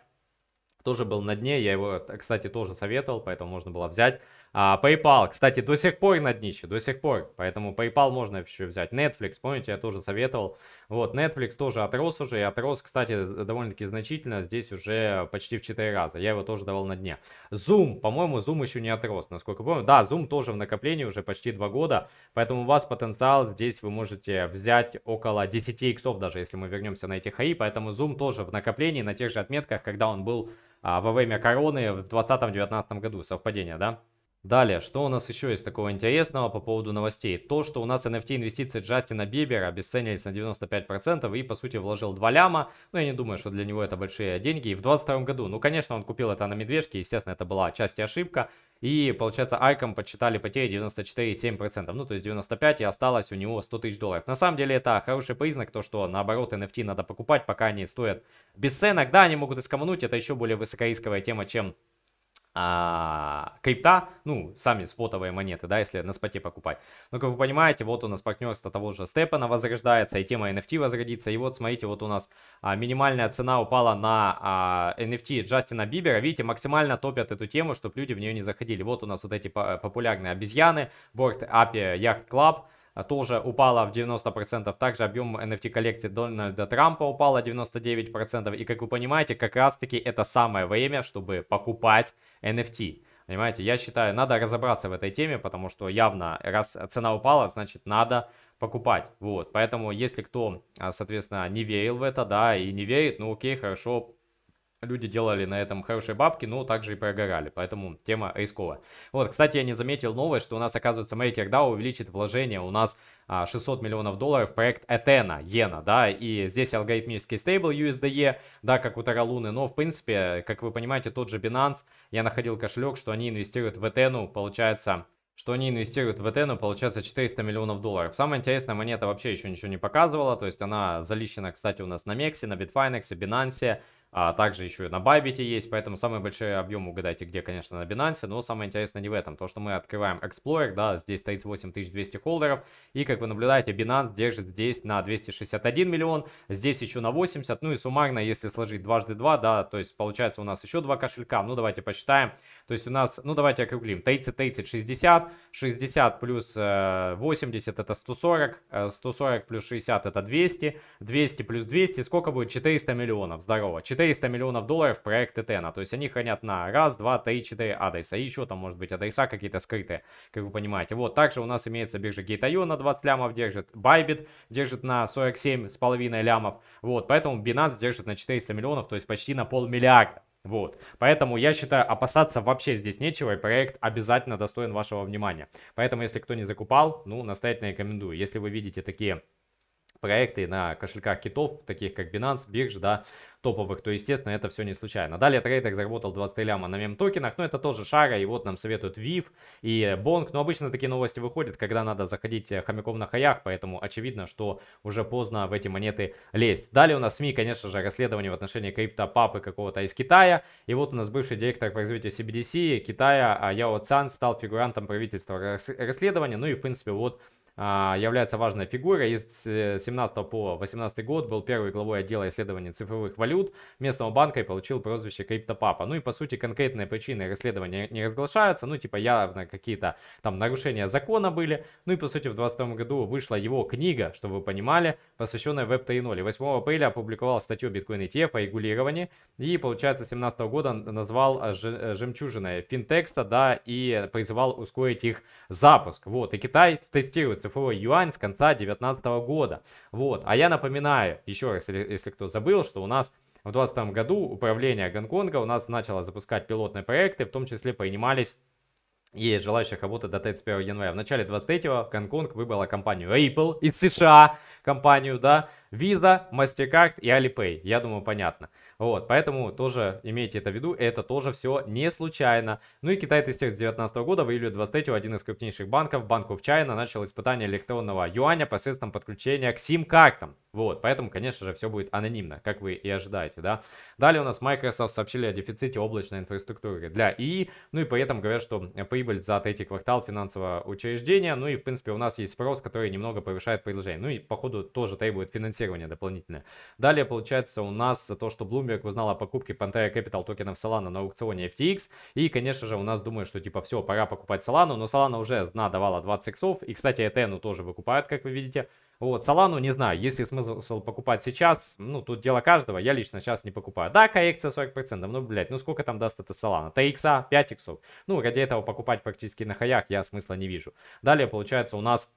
тоже был на дне, я его, кстати, тоже советовал, поэтому можно было взять. А, PayPal, кстати, до сих пор на днище, до сих пор. Поэтому PayPal можно еще взять. Netflix, помните, я тоже советовал. Вот, Netflix тоже отрос уже. И отрос, кстати, довольно-таки значительно. Здесь уже почти в 4 раза. Я его тоже давал на дне. Zoom, по-моему, Zoom еще не отрос, насколько помню. Да, Zoom тоже в накоплении уже почти 2 года. Поэтому у вас потенциал здесь вы можете взять около 10 иксов, даже если мы вернемся на эти хаи. Поэтому Zoom тоже в накоплении на тех же отметках, когда он был а, во время короны в 2020-2019 году. Совпадение, да? Далее, что у нас еще есть такого интересного по поводу новостей? То, что у нас NFT инвестиции Джастина Бибера обесценились на 95% и, по сути, вложил 2 ляма. Ну я не думаю, что для него это большие деньги. И в 2022 году, ну, конечно, он купил это на медвежке, естественно, это была часть ошибка. И, получается, Айком подсчитали потери 94,7%, ну, то есть 95% и осталось у него 100 тысяч долларов. На самом деле, это хороший признак, то, что, наоборот, NFT надо покупать, пока они стоят бесценок. Да, они могут искомануть, это еще более высокорисковая тема, чем а, крипта, ну, сами спотовые монеты, да, если на споте покупать. Но, ну, как вы понимаете, вот у нас партнерство того же Степана возрождается, и тема NFT возродится. И вот, смотрите, вот у нас а, минимальная цена упала на а, NFT Джастина Бибера. Видите, максимально топят эту тему, чтобы люди в нее не заходили. Вот у нас вот эти популярные обезьяны, Борт Апи Яхт Клаб тоже упала в 90%. Также объем NFT коллекции Дональда Трампа упала 99%. И как вы понимаете, как раз таки это самое время, чтобы покупать NFT. Понимаете, я считаю, надо разобраться в этой теме, потому что явно, раз цена упала, значит, надо покупать. Вот, поэтому, если кто, а, соответственно, не верил в это, да, и не верит, ну окей, хорошо, люди делали на этом хорошие бабки, но также и прогорали, поэтому тема рисковая. Вот, кстати, я не заметил новость, что у нас, оказывается, MakerDAO увеличит вложение у нас 600 а, миллионов долларов проект ЭТена, Ена, да, и здесь алгоритмический стейбл USDE, да, как у Таралуны, но, в принципе, как вы понимаете, тот же Binance, я находил кошелек, что они инвестируют в ЭТену, получается, что они инвестируют в Этену, получается 400 миллионов долларов. Самое интересное, монета вообще еще ничего не показывала, то есть она залищена, кстати, у нас на Мексе, на Bitfinex, Binance, а также еще и на Bybit есть, поэтому самый большой объем угадайте где, конечно, на Binance, но самое интересное не в этом, то что мы открываем Explorer, да, здесь 38 200 холдеров, и как вы наблюдаете, Binance держит здесь на 261 миллион, здесь еще на 80, ну и суммарно, если сложить дважды два да, то есть получается у нас еще два кошелька, ну давайте посчитаем, то есть у нас, ну давайте округлим, 30, 30, 60, 60 плюс 80 э, это 140, 140 э, плюс 60 это 200, 200 плюс 200, сколько будет? 400 миллионов, здорово, 400 миллионов долларов проект Этена, то есть они хранят на 1, 2, 3, 4 адреса, и еще там может быть адреса какие-то скрытые, как вы понимаете. Вот, также у нас имеется биржа Gate.io на 20 лямов держит, Bybit держит на 47,5 лямов, вот, поэтому Binance держит на 400 миллионов, то есть почти на полмиллиарда. Вот. Поэтому я считаю, опасаться вообще здесь нечего, и проект обязательно достоин вашего внимания. Поэтому, если кто не закупал, ну, настоятельно рекомендую. Если вы видите такие проекты на кошельках китов, таких как Binance, бирж, да, топовых, то, естественно, это все не случайно. Далее трейдер заработал 23 ляма на мем-токенах, но это тоже шара, и вот нам советуют VIV и Бонг, но обычно такие новости выходят, когда надо заходить э, хомяком на хаях, поэтому очевидно, что уже поздно в эти монеты лезть. Далее у нас СМИ, конечно же, расследование в отношении Папы какого-то из Китая, и вот у нас бывший директор по развитию CBDC Китая э, Яо Цан стал фигурантом правительства расследования, ну и, в принципе, вот а, является важной фигурой. Из 17 э, по 18 год был первый главой отдела исследований цифровых валют местного банка и получил прозвище Криптопапа. Ну и по сути конкретные причины расследования не разглашаются, ну типа явно какие-то там нарушения закона были. Ну и по сути в 22 году вышла его книга, чтобы вы понимали, посвященная Web 3.0. 8 апреля опубликовал статью Bitcoin ETF о регулировании и получается 17 года назвал э, э, жемчужиной финтекста, да, и призывал ускорить их запуск. Вот, и Китай тестирует цифровой юань с конца 2019 года. Вот. А я напоминаю, еще раз, если, если кто забыл, что у нас в 2020 году управление Гонконга у нас начало запускать пилотные проекты, в том числе принимались и желающих работать до 31 января. В начале 23-го Гонконг выбрала компанию Apple из США, компанию, да, Visa, MasterCard и Alipay. Я думаю, понятно. Вот, поэтому тоже имейте это в виду, это тоже все не случайно. Ну и Китай тестирует с 2019 года, в июле 23 один из крупнейших банков, Bank в China, начал испытание электронного юаня посредством подключения к сим-картам. Вот, поэтому, конечно же, все будет анонимно, как вы и ожидаете, да. Далее у нас Microsoft сообщили о дефиците облачной инфраструктуры для ИИ, ну и поэтому говорят, что прибыль за третий квартал финансового учреждения, ну и, в принципе, у нас есть спрос, который немного повышает предложение, ну и, походу, тоже требует финансирования дополнительное. Далее, получается, у нас то, что Bloomberg Bloomberg узнал о покупке Pantera Capital токенов Solana на аукционе FTX. И, конечно же, у нас думают, что типа все, пора покупать Solana, но Solana уже зна давала 20 иксов. И, кстати, Этену тоже выкупают, как вы видите. Вот, Солану не знаю, если смысл покупать сейчас, ну, тут дело каждого, я лично сейчас не покупаю. Да, коррекция 40%, ну, блядь, ну сколько там даст это Солана? 3 икса, 5 иксов. Ну, ради этого покупать практически на хаях я смысла не вижу. Далее, получается, у нас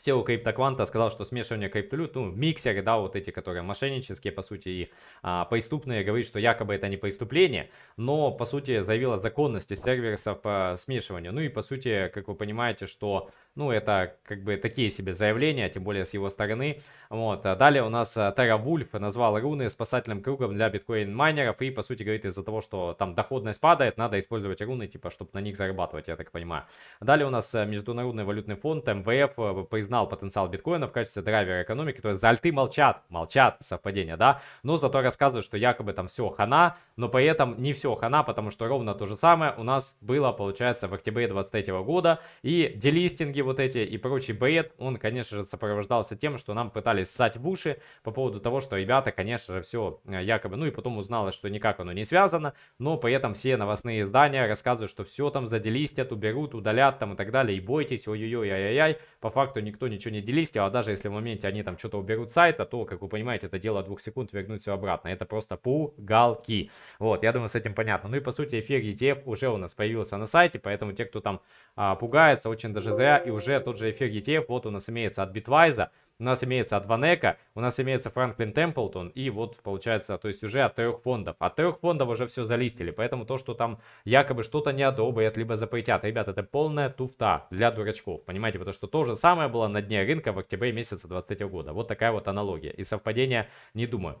SEO CryptoQuanta сказал, что смешивание криптовалют, ну, миксеры, да, вот эти, которые мошеннические, по сути, и а, преступные, говорит, что якобы это не преступление, но, по сути, заявил о законности сервисов по смешиванию. Ну и, по сути, как вы понимаете, что ну, это как бы такие себе заявления, тем более с его стороны. Вот. А далее у нас а, Terra Вульф назвал руны спасательным кругом для биткоин-майнеров. И, по сути, говорит, из-за того, что там доходность падает, надо использовать руны, типа, чтобы на них зарабатывать, я так понимаю. Далее у нас а, Международный валютный фонд МВФ признал потенциал биткоина в качестве драйвера экономики. То есть за альты молчат, молчат, совпадение, да? Но зато рассказывают, что якобы там все хана, но при этом не все хана, потому что ровно то же самое у нас было, получается, в октябре 23 года. И делистинги вот эти и прочий бред, он, конечно же, сопровождался тем, что нам пытались ссать в уши по поводу того, что ребята, конечно же, все э, якобы, ну и потом узналось, что никак оно не связано, но при этом все новостные издания рассказывают, что все там заделистят, уберут, удалят там и так далее, и бойтесь, ой-ой-ой, ай-яй-яй, по факту никто ничего не делистил, а даже если в моменте они там что-то уберут сайта, то, как вы понимаете, это дело двух секунд вернуть все обратно, это просто пугалки. Вот, я думаю, с этим понятно. Ну и по сути эффект ETF уже у нас появился на сайте, поэтому те, кто там а, пугается, очень даже зря. И уже тот же эффект ETF вот у нас имеется от Bitwise, у нас имеется от Ванека, у нас имеется Франклин Темплтон, и вот получается, то есть уже от трех фондов. От трех фондов уже все залистили, поэтому то, что там якобы что-то не одобрят, либо запретят, ребят, это полная туфта для дурачков, понимаете, потому что то же самое было на дне рынка в октябре месяца 23 года. Вот такая вот аналогия, и совпадение, не думаю.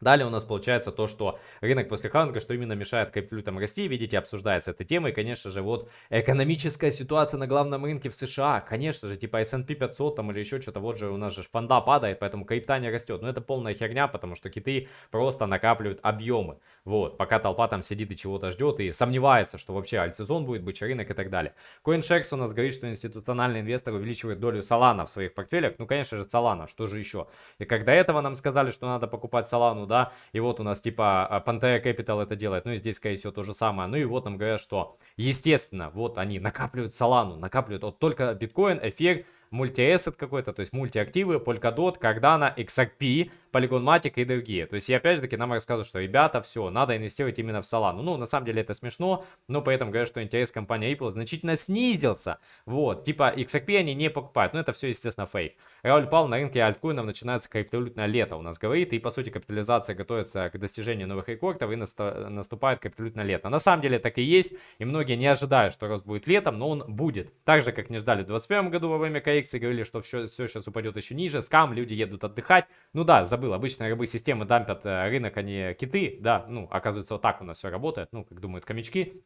Далее у нас получается то, что рынок после ханга, что именно мешает криптовалютам расти, видите, обсуждается эта тема, и, конечно же, вот экономическая ситуация на главном рынке в США, конечно же, типа S&P 500 там или еще что-то, вот же у нас же фонда падает, поэтому крипта не растет, но это полная херня, потому что киты просто накапливают объемы, вот, пока толпа там сидит и чего-то ждет и сомневается, что вообще альтсезон будет, бычаринок и так далее. CoinShares у нас говорит, что институциональный инвестор увеличивает долю Solana в своих портфелях. Ну, конечно же, Solana, что же еще? И когда этого нам сказали, что надо покупать Solana, да, и вот у нас типа а, Pantera Capital это делает, ну и здесь, скорее всего, то же самое. Ну и вот нам говорят, что, естественно, вот они накапливают Solana, накапливают вот только биткоин, эфир, мультиэссет какой-то, то есть мультиактивы, Polkadot, Cardano, XRP, Polygon Matic и другие. То есть и опять же таки нам рассказывают, что ребята, все, надо инвестировать именно в Solana. Ну, на самом деле это смешно, но поэтому говорят, что интерес компании Apple значительно снизился. Вот, типа XRP они не покупают, но ну, это все, естественно, фейк. Рауль Пал на рынке альткоинов начинается криптовалютное лето, у нас говорит, и по сути капитализация готовится к достижению новых рекордов и наступает криптовалютное лето. На самом деле так и есть, и многие не ожидают, что рост будет летом, но он будет. Так же, как не ждали в 2021 году во время коррекции, говорили, что все, все сейчас упадет еще ниже, скам, люди едут отдыхать. Ну да, забыл, обычно рыбы системы дампят э, рынок, а не киты, да, ну оказывается вот так у нас все работает, ну как думают хомячки.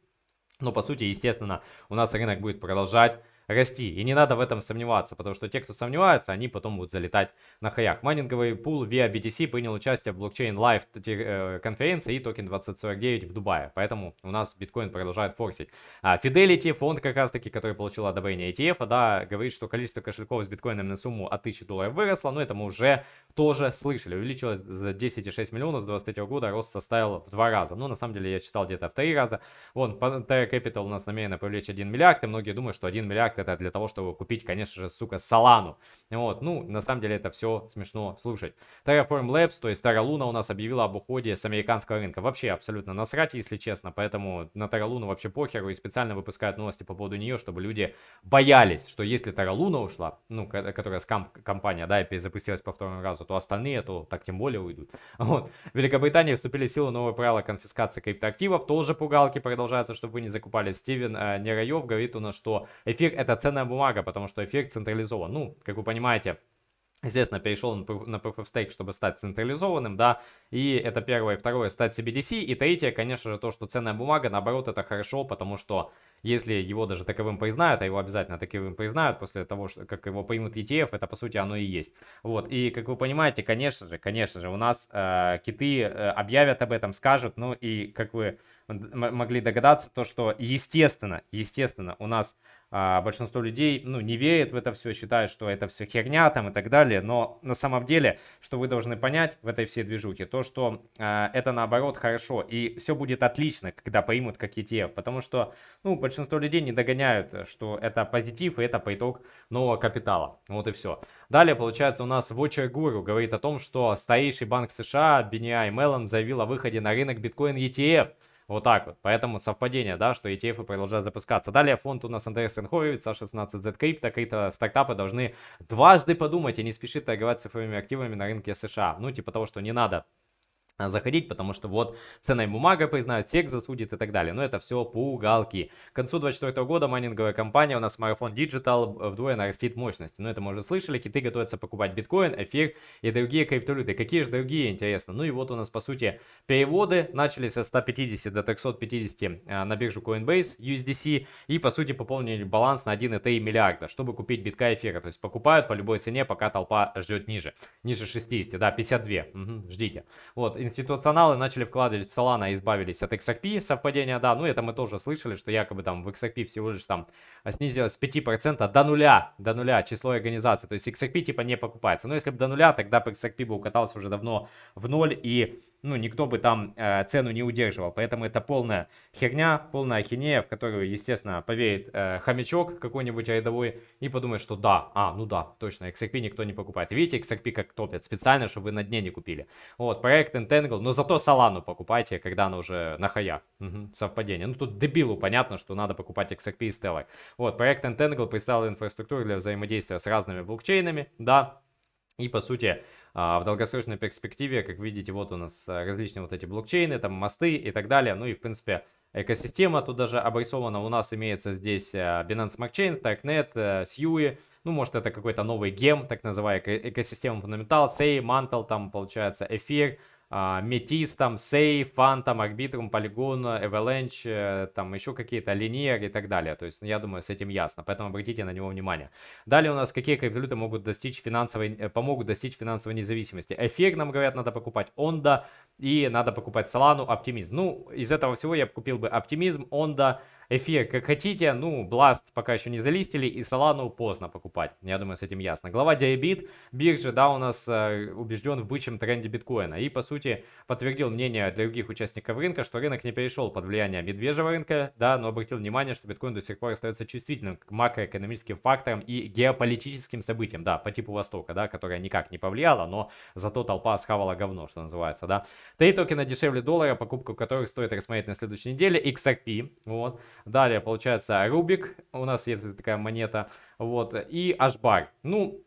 Но по сути, естественно, у нас рынок будет продолжать расти. И не надо в этом сомневаться, потому что те, кто сомневается, они потом будут залетать на хаях. Майнинговый пул via BTC принял участие в блокчейн Live э, конференции и токен 2049 в Дубае. Поэтому у нас биткоин продолжает форсить. А Fidelity, фонд как раз таки, который получил одобрение ETF, да, говорит, что количество кошельков с биткоином на сумму от 1000 долларов выросло, но это мы уже тоже слышали. Увеличилось за 10,6 миллионов с 23 года, рост составил в два раза. Ну, на самом деле, я читал где-то в три раза. Вон, Pantera Capital у нас намерена привлечь 1 миллиард, и многие думают, что 1 миллиард контракт это для того, чтобы купить, конечно же, сука, Солану. Вот, ну, на самом деле это все смешно слушать. Terraform Labs, то есть Terra Luna у нас объявила об уходе с американского рынка. Вообще абсолютно насрать, если честно, поэтому на Terra Luna вообще похеру и специально выпускают новости по поводу нее, чтобы люди боялись, что если Terra Luna ушла, ну, которая скам-компания, да, и перезапустилась по второму разу, то остальные, то так тем более уйдут. Вот. В Великобритании вступили в силу новые правила конфискации криптоактивов, тоже пугалки продолжаются, чтобы вы не закупали. Стивен э, Нераев говорит у нас, что эфир это ценная бумага, потому что эффект централизован. Ну, как вы понимаете, Естественно, перешел на Proof of Stake, чтобы стать централизованным, да, и это первое, второе, стать CBDC, и третье, конечно же, то, что ценная бумага, наоборот, это хорошо, потому что если его даже таковым признают, а его обязательно таковым признают после того, как его примут ETF, это, по сути, оно и есть. Вот, и, как вы понимаете, конечно же, конечно же, у нас э, киты э, объявят об этом, скажут, ну, и, как вы могли догадаться, то, что, естественно, естественно, у нас а, большинство людей, ну, не верит в это все, считает, что это все херня там и так далее, но на самом деле, что вы должны понять в этой всей движухе, то, что а, это наоборот хорошо, и все будет отлично, когда поймут как ETF, потому что, ну, большинство людей не догоняют, что это позитив, и это поиток нового капитала, вот и все. Далее, получается, у нас Watcher Guru говорит о том, что старейший банк США, BNI Mellon, заявил о выходе на рынок биткоин ETF – вот так вот. Поэтому совпадение, да, что ETF продолжают запускаться. Далее фонд у нас НДС Инховиц, А16Z Крипто. то стартапы должны дважды подумать и не спешить торговать цифровыми активами на рынке США. Ну, типа того, что не надо а, заходить, потому что вот ценная бумага признают, всех засудит и так далее. Но это все пугалки. К концу 2024 года майнинговая компания у нас Marathon Digital вдвое нарастит мощность. Но ну, это мы уже слышали, киты готовятся покупать биткоин, эфир и другие криптовалюты. Какие же другие, интересно? Ну и вот у нас, по сути, переводы начали со 150 до 350 а, на биржу Coinbase USDC и, по сути, пополнили баланс на 1,3 миллиарда, чтобы купить битка эфира. То есть покупают по любой цене, пока толпа ждет ниже. Ниже 60, да, 52. Угу, ждите. Вот, институционалы начали вкладывать в Solana и избавились от XRP, совпадение, да, ну это мы тоже слышали, что якобы там в XRP всего лишь там снизилось с 5% до нуля, до нуля число организаций, то есть XRP типа не покупается, но если бы до нуля, тогда бы XRP бы укатался уже давно в ноль и ну, никто бы там э, цену не удерживал. Поэтому это полная херня, полная ахинея, в которую, естественно, поверит э, хомячок какой-нибудь рядовой и подумает, что да, а, ну да, точно, XRP никто не покупает. Видите, XRP как топят специально, чтобы вы на дне не купили. Вот, проект Entangle, но зато Solana покупайте, когда она уже на хаях. Угу, совпадение. Ну, тут дебилу понятно, что надо покупать XRP и Stellar. Вот, проект Entangle представил инфраструктуру для взаимодействия с разными блокчейнами, да, и, по сути, а в долгосрочной перспективе, как видите, вот у нас э, различные вот эти блокчейны, там мосты и так далее. Ну и, в принципе, экосистема тут даже обрисована. У нас имеется здесь э, Binance Smart Chain, Starknet, э, Sui, ну, может, это какой-то новый гем, так называемый, эко экосистема Fundamental, Say, Mantle, там, получается, Эфир, а, метистом, Сейф, Фантом, Арбитрум, Полигон, Эвеленч, э, там еще какие-то Линейер и так далее. То есть, ну, я думаю, с этим ясно, поэтому обратите на него внимание. Далее у нас какие криптовалюты могут достичь финансовой, э, помогут достичь финансовой независимости. Эфир нам говорят, надо покупать Онда и надо покупать Solana, Оптимизм. Ну, из этого всего я купил бы Оптимизм, Онда, эфир как хотите. Ну, Blast пока еще не залистили, и Solana поздно покупать. Я думаю, с этим ясно. Глава Diabit биржи, да, у нас э, убежден в бычьем тренде биткоина. И, по сути, подтвердил мнение других участников рынка, что рынок не перешел под влияние медвежьего рынка, да, но обратил внимание, что биткоин до сих пор остается чувствительным к макроэкономическим факторам и геополитическим событиям, да, по типу Востока, да, которое никак не повлияло, но зато толпа схавала говно, что называется, да. Три токена дешевле доллара, покупку которых стоит рассмотреть на следующей неделе. XRP, вот. Далее, получается, Рубик, у нас есть такая монета, вот, и Ашбар. Ну,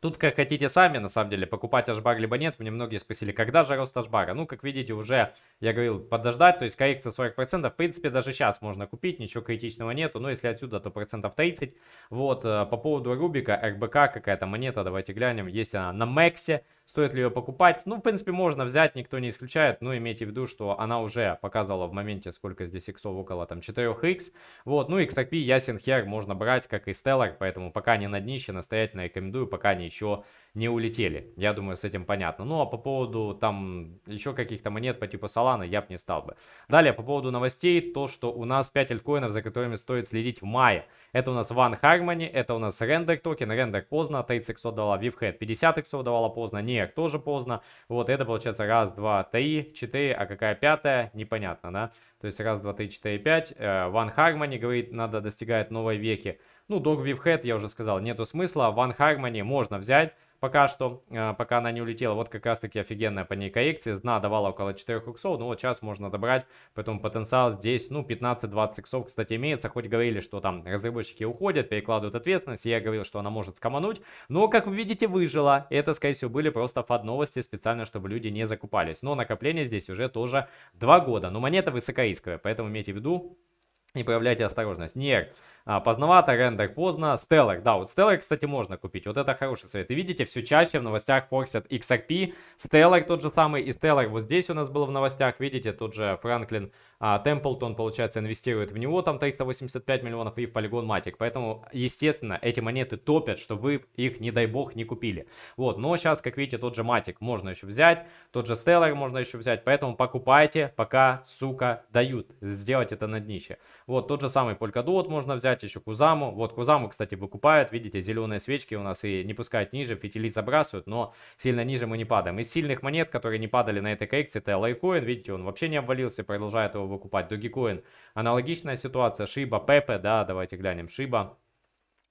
Тут как хотите сами, на самом деле, покупать ашбар либо нет. Мне многие спросили, когда же рост ашбара? Ну, как видите, уже, я говорил, подождать, то есть коррекция 40%. В принципе, даже сейчас можно купить, ничего критичного нету. Но если отсюда, то процентов 30. Вот, э, по поводу Рубика, РБК какая-то монета, давайте глянем. Есть она на Мексе. Стоит ли ее покупать? Ну, в принципе, можно взять, никто не исключает, но имейте в виду, что она уже показывала в моменте, сколько здесь иксов, около там 4х. Вот, ну, XRP, ясен хер, можно брать, как и Stellar, поэтому пока не на днище, настоятельно рекомендую, пока не еще не улетели. Я думаю, с этим понятно. Ну, а по поводу там еще каких-то монет по типу Solana я бы не стал бы. Далее, по поводу новостей, то, что у нас 5 альткоинов, за которыми стоит следить в мае. Это у нас One Harmony, это у нас Render токен, Render поздно, 30 иксов давала, Вивхед 50 иксов давала поздно, Нек тоже поздно. Вот это получается раз, два, три, 4 а какая пятая, непонятно, да? То есть раз, два, три, четыре, пять. Э, One Harmony говорит, надо достигает новой вехи. Ну, Dog Вивхед, я уже сказал, нету смысла. One Harmony можно взять, Пока что, э, пока она не улетела, вот как раз таки офигенная по ней коррекция. Зна давала около 4 иксов, Ну вот сейчас можно добрать, поэтому потенциал здесь, ну, 15-20 иксов, кстати, имеется. Хоть говорили, что там разработчики уходят, перекладывают ответственность, я говорил, что она может скомануть, но, как вы видите, выжила. Это, скорее всего, были просто фад-новости специально, чтобы люди не закупались. Но накопление здесь уже тоже 2 года, но монета высокоисковая, поэтому имейте в виду, и проявляйте осторожность. Нер, а, поздновато, рендер поздно. Stellar, да, вот Stellar, кстати, можно купить. Вот это хороший совет. И видите, все чаще в новостях форсят XRP, Stellar тот же самый, и Stellar вот здесь у нас было в новостях, видите, тот же Франклин а, Темплтон, получается, инвестирует в него, там 385 миллионов, и в полигон Матик. Поэтому, естественно, эти монеты топят, что вы их, не дай бог, не купили. Вот, но сейчас, как видите, тот же Матик можно еще взять, тот же Stellar можно еще взять, поэтому покупайте, пока, сука, дают. Сделать это на днище. Вот тот же самый Polkadot можно взять, еще Кузаму. Вот Кузаму, кстати, выкупают, видите, зеленые свечки у нас и не пускают ниже, фитили забрасывают, но сильно ниже мы не падаем. Из сильных монет, которые не падали на этой коррекции, это Litecoin, видите, он вообще не обвалился, продолжает его выкупать. Dogecoin, аналогичная ситуация, Шиба, Пепе, да, давайте глянем, Шиба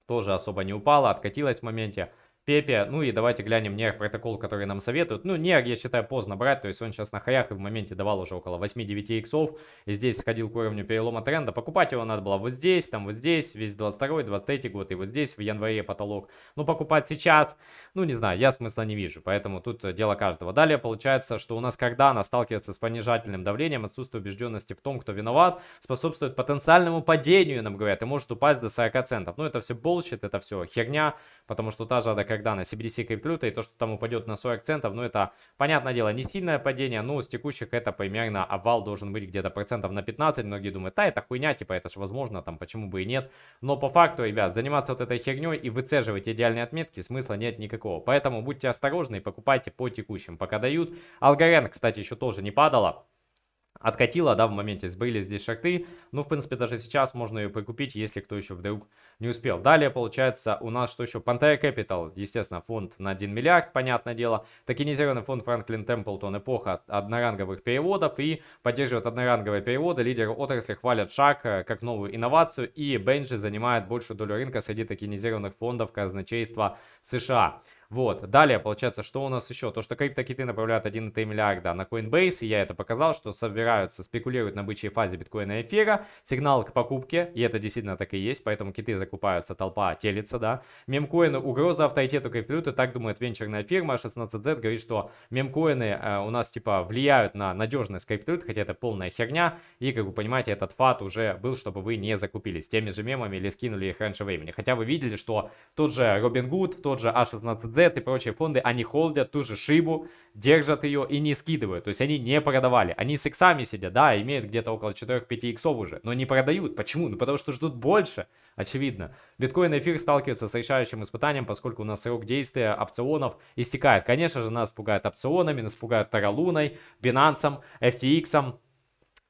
тоже особо не упала, откатилась в моменте. Пепе. Ну и давайте глянем Нер протокол, который нам советуют. Ну, Нер, я считаю, поздно брать. То есть он сейчас на хаях и в моменте давал уже около 8-9 иксов. здесь сходил к уровню перелома тренда. Покупать его надо было вот здесь, там вот здесь, весь 22 23 год и вот здесь в январе потолок. Ну, покупать сейчас, ну, не знаю, я смысла не вижу. Поэтому тут э, дело каждого. Далее получается, что у нас когда она сталкивается с понижательным давлением, отсутствие убежденности в том, кто виноват, способствует потенциальному падению, нам говорят, и может упасть до 40 центов. Ну, это все bullshit, это все херня, потому что та же когда на CBDC криптовалюта и то, что там упадет на 40 центов, ну это, понятное дело, не сильное падение, но с текущих это примерно обвал должен быть где-то процентов на 15, многие думают, да, это хуйня, типа это же возможно, там почему бы и нет, но по факту, ребят, заниматься вот этой херней и выцеживать идеальные отметки смысла нет никакого, поэтому будьте осторожны и покупайте по текущим, пока дают. Алгорен, кстати, еще тоже не падала, откатила, да, в моменте сбыли здесь шахты. Ну, в принципе, даже сейчас можно ее прикупить, если кто еще вдруг не успел. Далее, получается, у нас что еще? Pantera Capital, естественно, фонд на 1 миллиард, понятное дело. Токенизированный фонд Franklin Templetown, эпоха одноранговых переводов и поддерживает одноранговые переводы. Лидеры отрасли хвалят шаг э, как новую инновацию, и Бенджи занимает большую долю рынка среди токенизированных фондов казначейства США. Вот. Далее, получается, что у нас еще? То, что криптокиты направляют 1,3 миллиарда на Coinbase, и я это показал, что собираются, спекулируют на бычьей фазе биткоина и эфира, сигнал к покупке, и это действительно так и есть, поэтому киты закупаются, толпа телится, да. Мемкоины, угроза авторитету криптовалюты, так думает венчурная фирма 16Z, говорит, что мемкоины э, у нас, типа, влияют на надежность криптовалют, хотя это полная херня, и, как вы понимаете, этот фат уже был, чтобы вы не закупились теми же мемами или скинули их раньше времени. Хотя вы видели, что тот же Робин Гуд, тот же А16Z, и типа, прочие фонды, они холдят ту же шибу, держат ее и не скидывают. То есть они не продавали. Они с иксами сидят, да, имеют где-то около 4-5 иксов уже, но не продают. Почему? Ну потому что ждут больше, очевидно. Биткоин эфир сталкивается с решающим испытанием, поскольку у нас срок действия опционов истекает. Конечно же, нас пугают опционами, нас пугают Таралуной, Бинансом, FTX,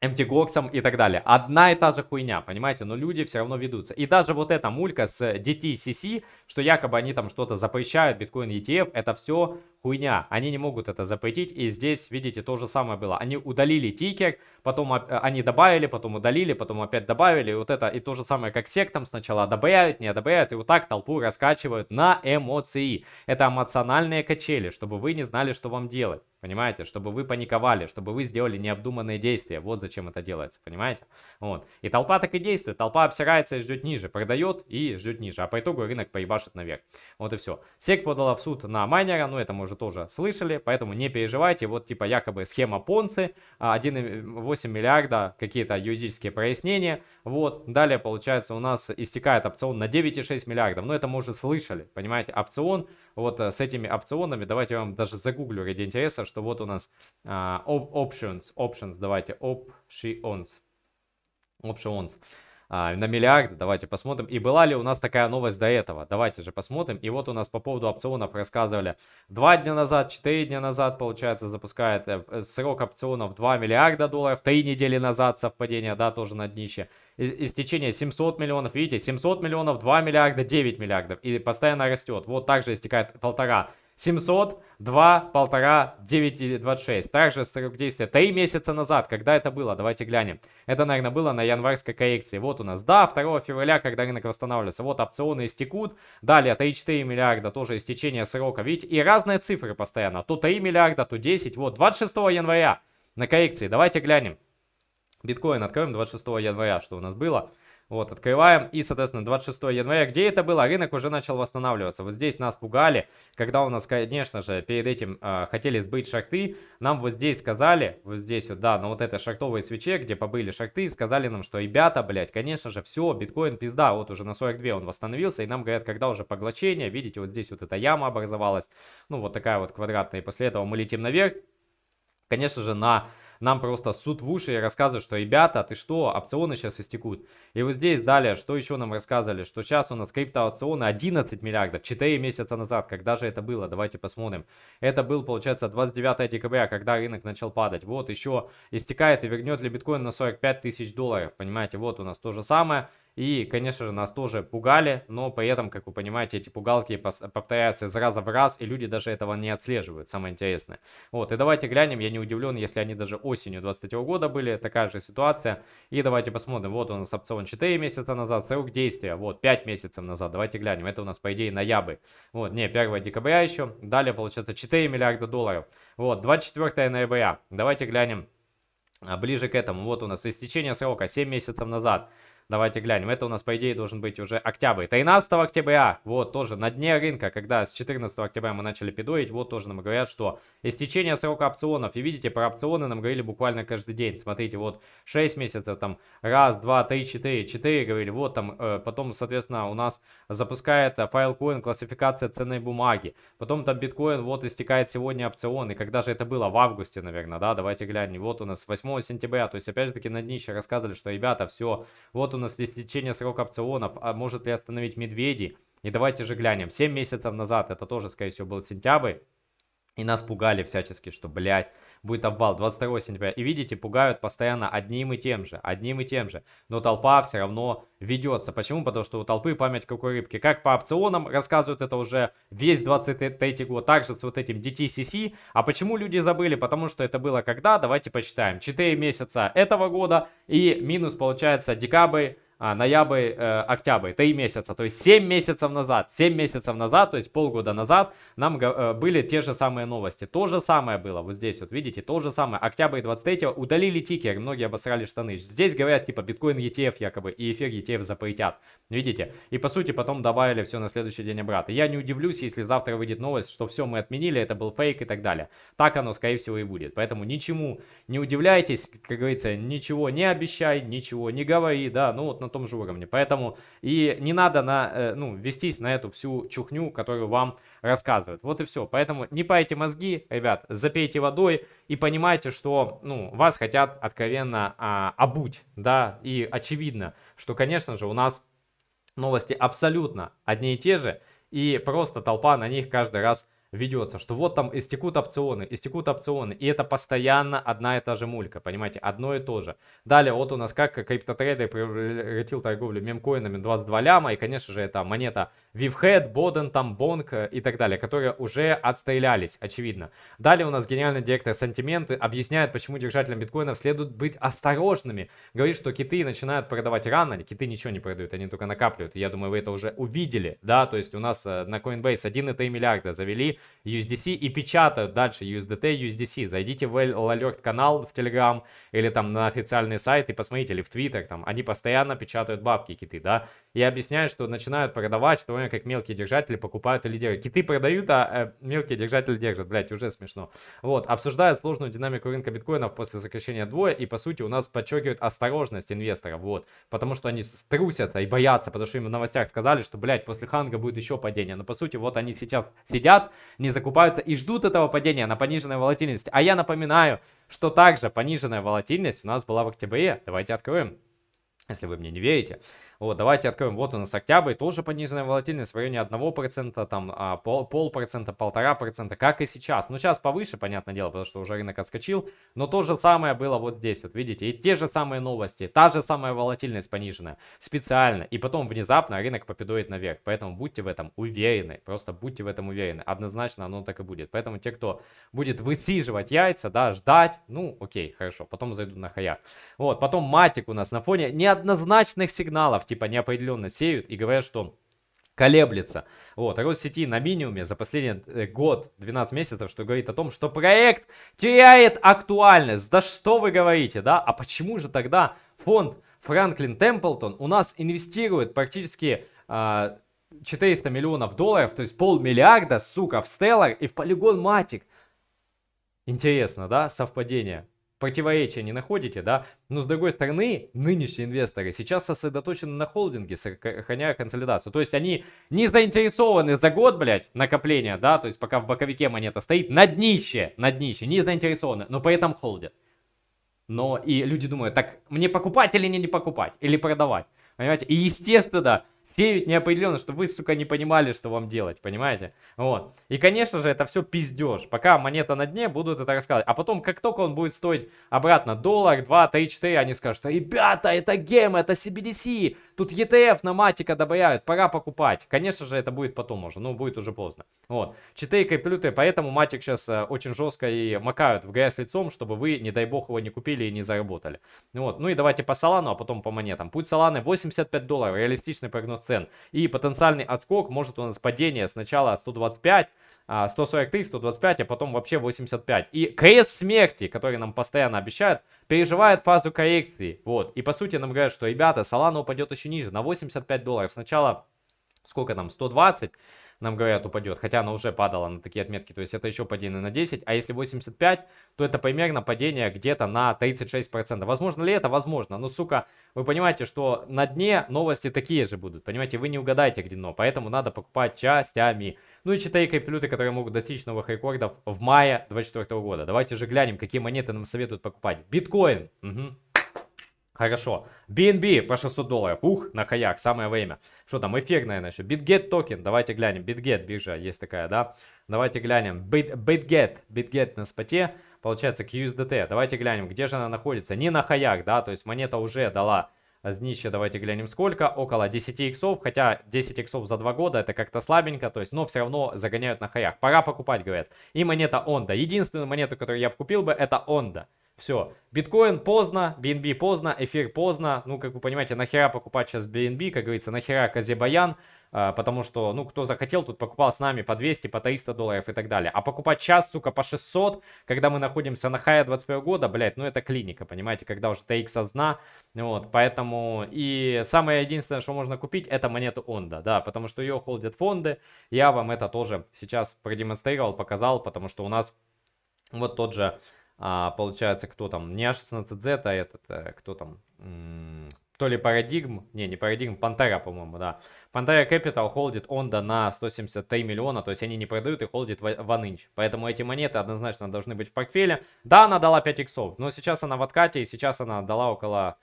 МТГОксом и так далее. Одна и та же хуйня, понимаете? Но люди все равно ведутся. И даже вот эта мулька с DTCC, что якобы они там что-то запрещают, биткоин ETF, это все хуйня. Они не могут это запретить. И здесь, видите, то же самое было. Они удалили тикер, потом э, они добавили, потом удалили, потом опять добавили. И вот это и то же самое, как сектам сначала одобряют, не одобряют. И вот так толпу раскачивают на эмоции. Это эмоциональные качели, чтобы вы не знали, что вам делать. Понимаете? Чтобы вы паниковали, чтобы вы сделали необдуманные действия. Вот зачем это делается, понимаете? Вот. И толпа так и действует. Толпа обсирается и ждет ниже. Продает и ждет ниже. А по итогу рынок поебашит наверх. Вот и все. Сек подала в суд на майнера, но ну, это мы уже тоже тоже слышали, поэтому не переживайте. Вот типа якобы схема Понци, а, 1,8 миллиарда, какие-то юридические прояснения. Вот, далее получается у нас истекает опцион на 9,6 миллиардов, но это мы уже слышали, понимаете, опцион вот э, с этими опционами, давайте я вам даже загуглю ради интереса, что вот у нас а, options, options, давайте, options, options, а, на миллиард. Давайте посмотрим. И была ли у нас такая новость до этого? Давайте же посмотрим. И вот у нас по поводу опционов рассказывали. Два дня назад, четыре дня назад, получается, запускает э, э, срок опционов 2 миллиарда долларов. Три недели назад совпадение, да, тоже на днище. истечение 700 миллионов, видите, 700 миллионов, 2 миллиарда, 9 миллиардов. И постоянно растет. Вот также истекает полтора 700, 2, 1,5, 9, Также срок действия 3 месяца назад. Когда это было? Давайте глянем. Это, наверное, было на январской коррекции. Вот у нас, да, 2 февраля, когда рынок восстанавливается. Вот опционы истекут. Далее 3,4 миллиарда, тоже истечение срока. Видите, и разные цифры постоянно. То 3 миллиарда, то 10. Вот 26 января на коррекции. Давайте глянем. Биткоин откроем 26 января, что у нас было. Вот, открываем. И, соответственно, 26 января, где это было, рынок уже начал восстанавливаться. Вот здесь нас пугали, когда у нас, конечно же, перед этим э, хотели сбыть шахты. Нам вот здесь сказали, вот здесь вот, да, но вот это шахтовые свечи, где побыли шахты, сказали нам, что, ребята, блядь, конечно же, все, биткоин пизда. Вот уже на 42 он восстановился, и нам говорят, когда уже поглощение, видите, вот здесь вот эта яма образовалась. Ну, вот такая вот квадратная. И после этого мы летим наверх. Конечно же, на нам просто суд в уши и рассказывают, что ребята, ты что, опционы сейчас истекут. И вот здесь далее, что еще нам рассказывали, что сейчас у нас криптоопционы 11 миллиардов, 4 месяца назад, когда же это было, давайте посмотрим. Это был, получается, 29 декабря, когда рынок начал падать. Вот еще истекает и вернет ли биткоин на 45 тысяч долларов, понимаете, вот у нас то же самое. И, конечно же, нас тоже пугали, но при этом, как вы понимаете, эти пугалки повторяются из раза в раз, и люди даже этого не отслеживают, самое интересное. Вот, и давайте глянем, я не удивлен, если они даже осенью 23 года были, такая же ситуация. И давайте посмотрим, вот у нас опцион 4 месяца назад, срок действия, вот, 5 месяцев назад, давайте глянем, это у нас, по идее, ноябрь. Вот, не, 1 декабря еще, далее, получается, 4 миллиарда долларов. Вот, 24 ноября, давайте глянем а, ближе к этому, вот у нас истечение срока 7 месяцев назад. Давайте глянем. Это у нас, по идее, должен быть уже октябрь. 13 октября, вот тоже на дне рынка, когда с 14 октября мы начали пидорить, вот тоже нам говорят, что истечение срока опционов. И видите, про опционы нам говорили буквально каждый день. Смотрите, вот 6 месяцев, там, раз, два, три, четыре, четыре говорили, вот там, э, потом, соответственно, у нас запускает э, файлкоин классификация ценной бумаги. Потом там биткоин, вот истекает сегодня опцион. И когда же это было? В августе, наверное, да? Давайте глянем. Вот у нас 8 сентября, то есть, опять же таки, на днище рассказывали, что, ребята, все, вот у нас здесь лечение срока опционов, а может ли остановить медведей? И давайте же глянем, 7 месяцев назад, это тоже, скорее всего, был сентябрь, и нас пугали всячески, что, блядь, будет обвал 22 сентября. И видите, пугают постоянно одним и тем же, одним и тем же. Но толпа все равно ведется. Почему? Потому что у толпы память как у рыбки. Как по опционам рассказывают это уже весь 23 год. Также с вот этим DTCC. А почему люди забыли? Потому что это было когда? Давайте посчитаем. 4 месяца этого года и минус получается декабрь а, ноябрь, э, октябрь, 3 месяца, то есть 7 месяцев назад, 7 месяцев назад, то есть полгода назад нам э, были те же самые новости. То же самое было, вот здесь вот, видите, то же самое. Октябрь 23 удалили тикер, многие обосрали штаны. Здесь говорят, типа, биткоин ETF якобы и эфир ETF запретят. Видите? И по сути потом добавили все на следующий день обратно. Я не удивлюсь, если завтра выйдет новость, что все мы отменили, это был фейк и так далее. Так оно, скорее всего, и будет. Поэтому ничему не удивляйтесь, как говорится, ничего не обещай, ничего не говори, да, ну вот на том же уровне. Поэтому и не надо на, э, ну, вестись на эту всю чухню, которую вам рассказывают. Вот и все. Поэтому не пайте мозги, ребят, запейте водой и понимайте, что ну, вас хотят откровенно а, обуть, да, и очевидно, что, конечно же, у нас новости абсолютно одни и те же, и просто толпа на них каждый раз ведется, что вот там истекут опционы, истекут опционы, и это постоянно одна и та же мулька, понимаете, одно и то же. Далее вот у нас как криптотрейдер превратил торговлю мемкоинами 22 ляма, и, конечно же, это монета Вивхед, Боден, там, Бонг э, и так далее, которые уже отстрелялись, очевидно. Далее у нас гениальный директор Сантименты объясняет, почему держателям биткоинов следует быть осторожными. Говорит, что киты начинают продавать рано, киты ничего не продают, они только накапливают. Я думаю, вы это уже увидели, да, то есть у нас э, на Coinbase 1,3 миллиарда завели, USDC и печатают дальше USDT и USDC. Зайдите в Alert канал в Telegram или там на официальный сайт и посмотрите, или в Twitter, там, они постоянно печатают бабки киты, да, я объясняю, что начинают продавать, в то время как мелкие держатели покупают и лидеры. Киты продают, а э, мелкие держатели держат, блять, уже смешно. Вот, обсуждают сложную динамику рынка биткоинов после сокращения двое, и по сути у нас подчеркивает осторожность инвесторов, вот, потому что они трусятся и боятся, потому что им в новостях сказали, что, блять, после ханга будет еще падение, но по сути вот они сейчас сидят, не закупаются и ждут этого падения на пониженной волатильности. А я напоминаю, что также пониженная волатильность у нас была в октябре. Давайте откроем, если вы мне не верите. Вот, давайте откроем. Вот у нас октябрь, тоже пониженная волатильность в районе 1%, там а, пол, полпроцента, полтора процента, как и сейчас. Ну, сейчас повыше, понятное дело, потому что уже рынок отскочил. Но то же самое было вот здесь, вот видите, и те же самые новости, та же самая волатильность пониженная, специально. И потом внезапно рынок попидует наверх. Поэтому будьте в этом уверены, просто будьте в этом уверены. Однозначно оно так и будет. Поэтому те, кто будет высиживать яйца, да, ждать, ну, окей, хорошо, потом зайду на хая. Вот, потом матик у нас на фоне неоднозначных сигналов, типа неопределенно сеют и говорят, что колеблется. Вот, рост сети на минимуме за последний э, год, 12 месяцев, что говорит о том, что проект теряет актуальность. Да что вы говорите, да? А почему же тогда фонд Франклин Темплтон у нас инвестирует практически... Э, а, 400 миллионов долларов, то есть полмиллиарда, сука, в Stellar и в полигон матик Интересно, да, совпадение? противоречия не находите, да? Но с другой стороны, нынешние инвесторы сейчас сосредоточены на холдинге, сохраняя консолидацию. То есть они не заинтересованы за год, блядь, накопления, да, то есть пока в боковике монета стоит, на днище, на днище, не заинтересованы, но поэтому холдят. Но и люди думают, так мне покупать или не, не покупать, или продавать, понимаете? И естественно, сеять неопределенно, что вы, сука, не понимали, что вам делать, понимаете? Вот. И, конечно же, это все пиздеж. Пока монета на дне, будут это рассказывать. А потом, как только он будет стоить обратно доллар, 2, 3, 4, они скажут, что, ребята, это гем, это CBDC, Тут ETF на матика добавляют, пора покупать. Конечно же, это будет потом уже, но будет уже поздно. Вот, читейкой плюты, поэтому матик сейчас э, очень жестко и макают в грязь лицом, чтобы вы, не дай бог, его не купили и не заработали. Вот, ну и давайте по Салану, а потом по монетам. Путь Саланы 85 долларов, реалистичный прогноз цен. И потенциальный отскок, может у нас падение сначала от 125, 143, а, 125, а потом вообще 85. И крест смерти, который нам постоянно обещают, переживает фазу коррекции. Вот. И по сути нам говорят, что, ребята, Solana упадет еще ниже, на 85 долларов. Сначала, сколько там, 120, нам говорят, упадет. Хотя она уже падала на такие отметки. То есть это еще падение на 10. А если 85, то это примерно падение где-то на 36%. Возможно ли это? Возможно. Но, сука, вы понимаете, что на дне новости такие же будут. Понимаете, вы не угадаете где дно. Поэтому надо покупать частями. Ну и читай криптовалюты, которые могут достичь новых рекордов в мае 2024 года. Давайте же глянем, какие монеты нам советуют покупать. Биткоин. Угу. Хорошо. BNB по 600 долларов. Ух, на хаяк, самое время. Что там, эфир, наверное, еще. BitGet токен, давайте глянем. BitGet биржа есть такая, да? Давайте глянем. Bit, BitGet, BitGet на споте, получается, QSDT. Давайте глянем, где же она находится. Не на хаяк, да, то есть монета уже дала а с днища давайте глянем сколько. Около 10 иксов. Хотя 10 иксов за 2 года это как-то слабенько. То есть, но все равно загоняют на хаях. Пора покупать, говорят. И монета Онда. Единственную монету, которую я бы купил бы, это Онда. Все. Биткоин поздно, BNB поздно, эфир поздно. Ну, как вы понимаете, нахера покупать сейчас BNB, как говорится, нахера Казебаян. А, потому что, ну, кто захотел, тут покупал с нами по 200, по 300 долларов и так далее. А покупать час, сука, по 600, когда мы находимся на хае 21 года, блядь, ну, это клиника, понимаете, когда уже TX одна, вот, поэтому, и самое единственное, что можно купить, это монету Онда, да, потому что ее холдят фонды, я вам это тоже сейчас продемонстрировал, показал, потому что у нас вот тот же а, получается, кто там, не А16Z, а этот, э, кто там, то ли парадигм, не, не парадигм, Пантера, по-моему, да. Пантера Capital холдит Онда на 173 миллиона, то есть они не продают и холдит One Inch. Поэтому эти монеты однозначно должны быть в портфеле. Да, она дала 5 иксов, но сейчас она в откате, и сейчас она дала около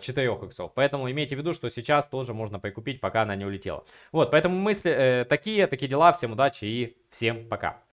4 а, иксов. Поэтому имейте в виду, что сейчас тоже можно прикупить, пока она не улетела. Вот, поэтому мысли э, такие, такие дела. Всем удачи и всем пока.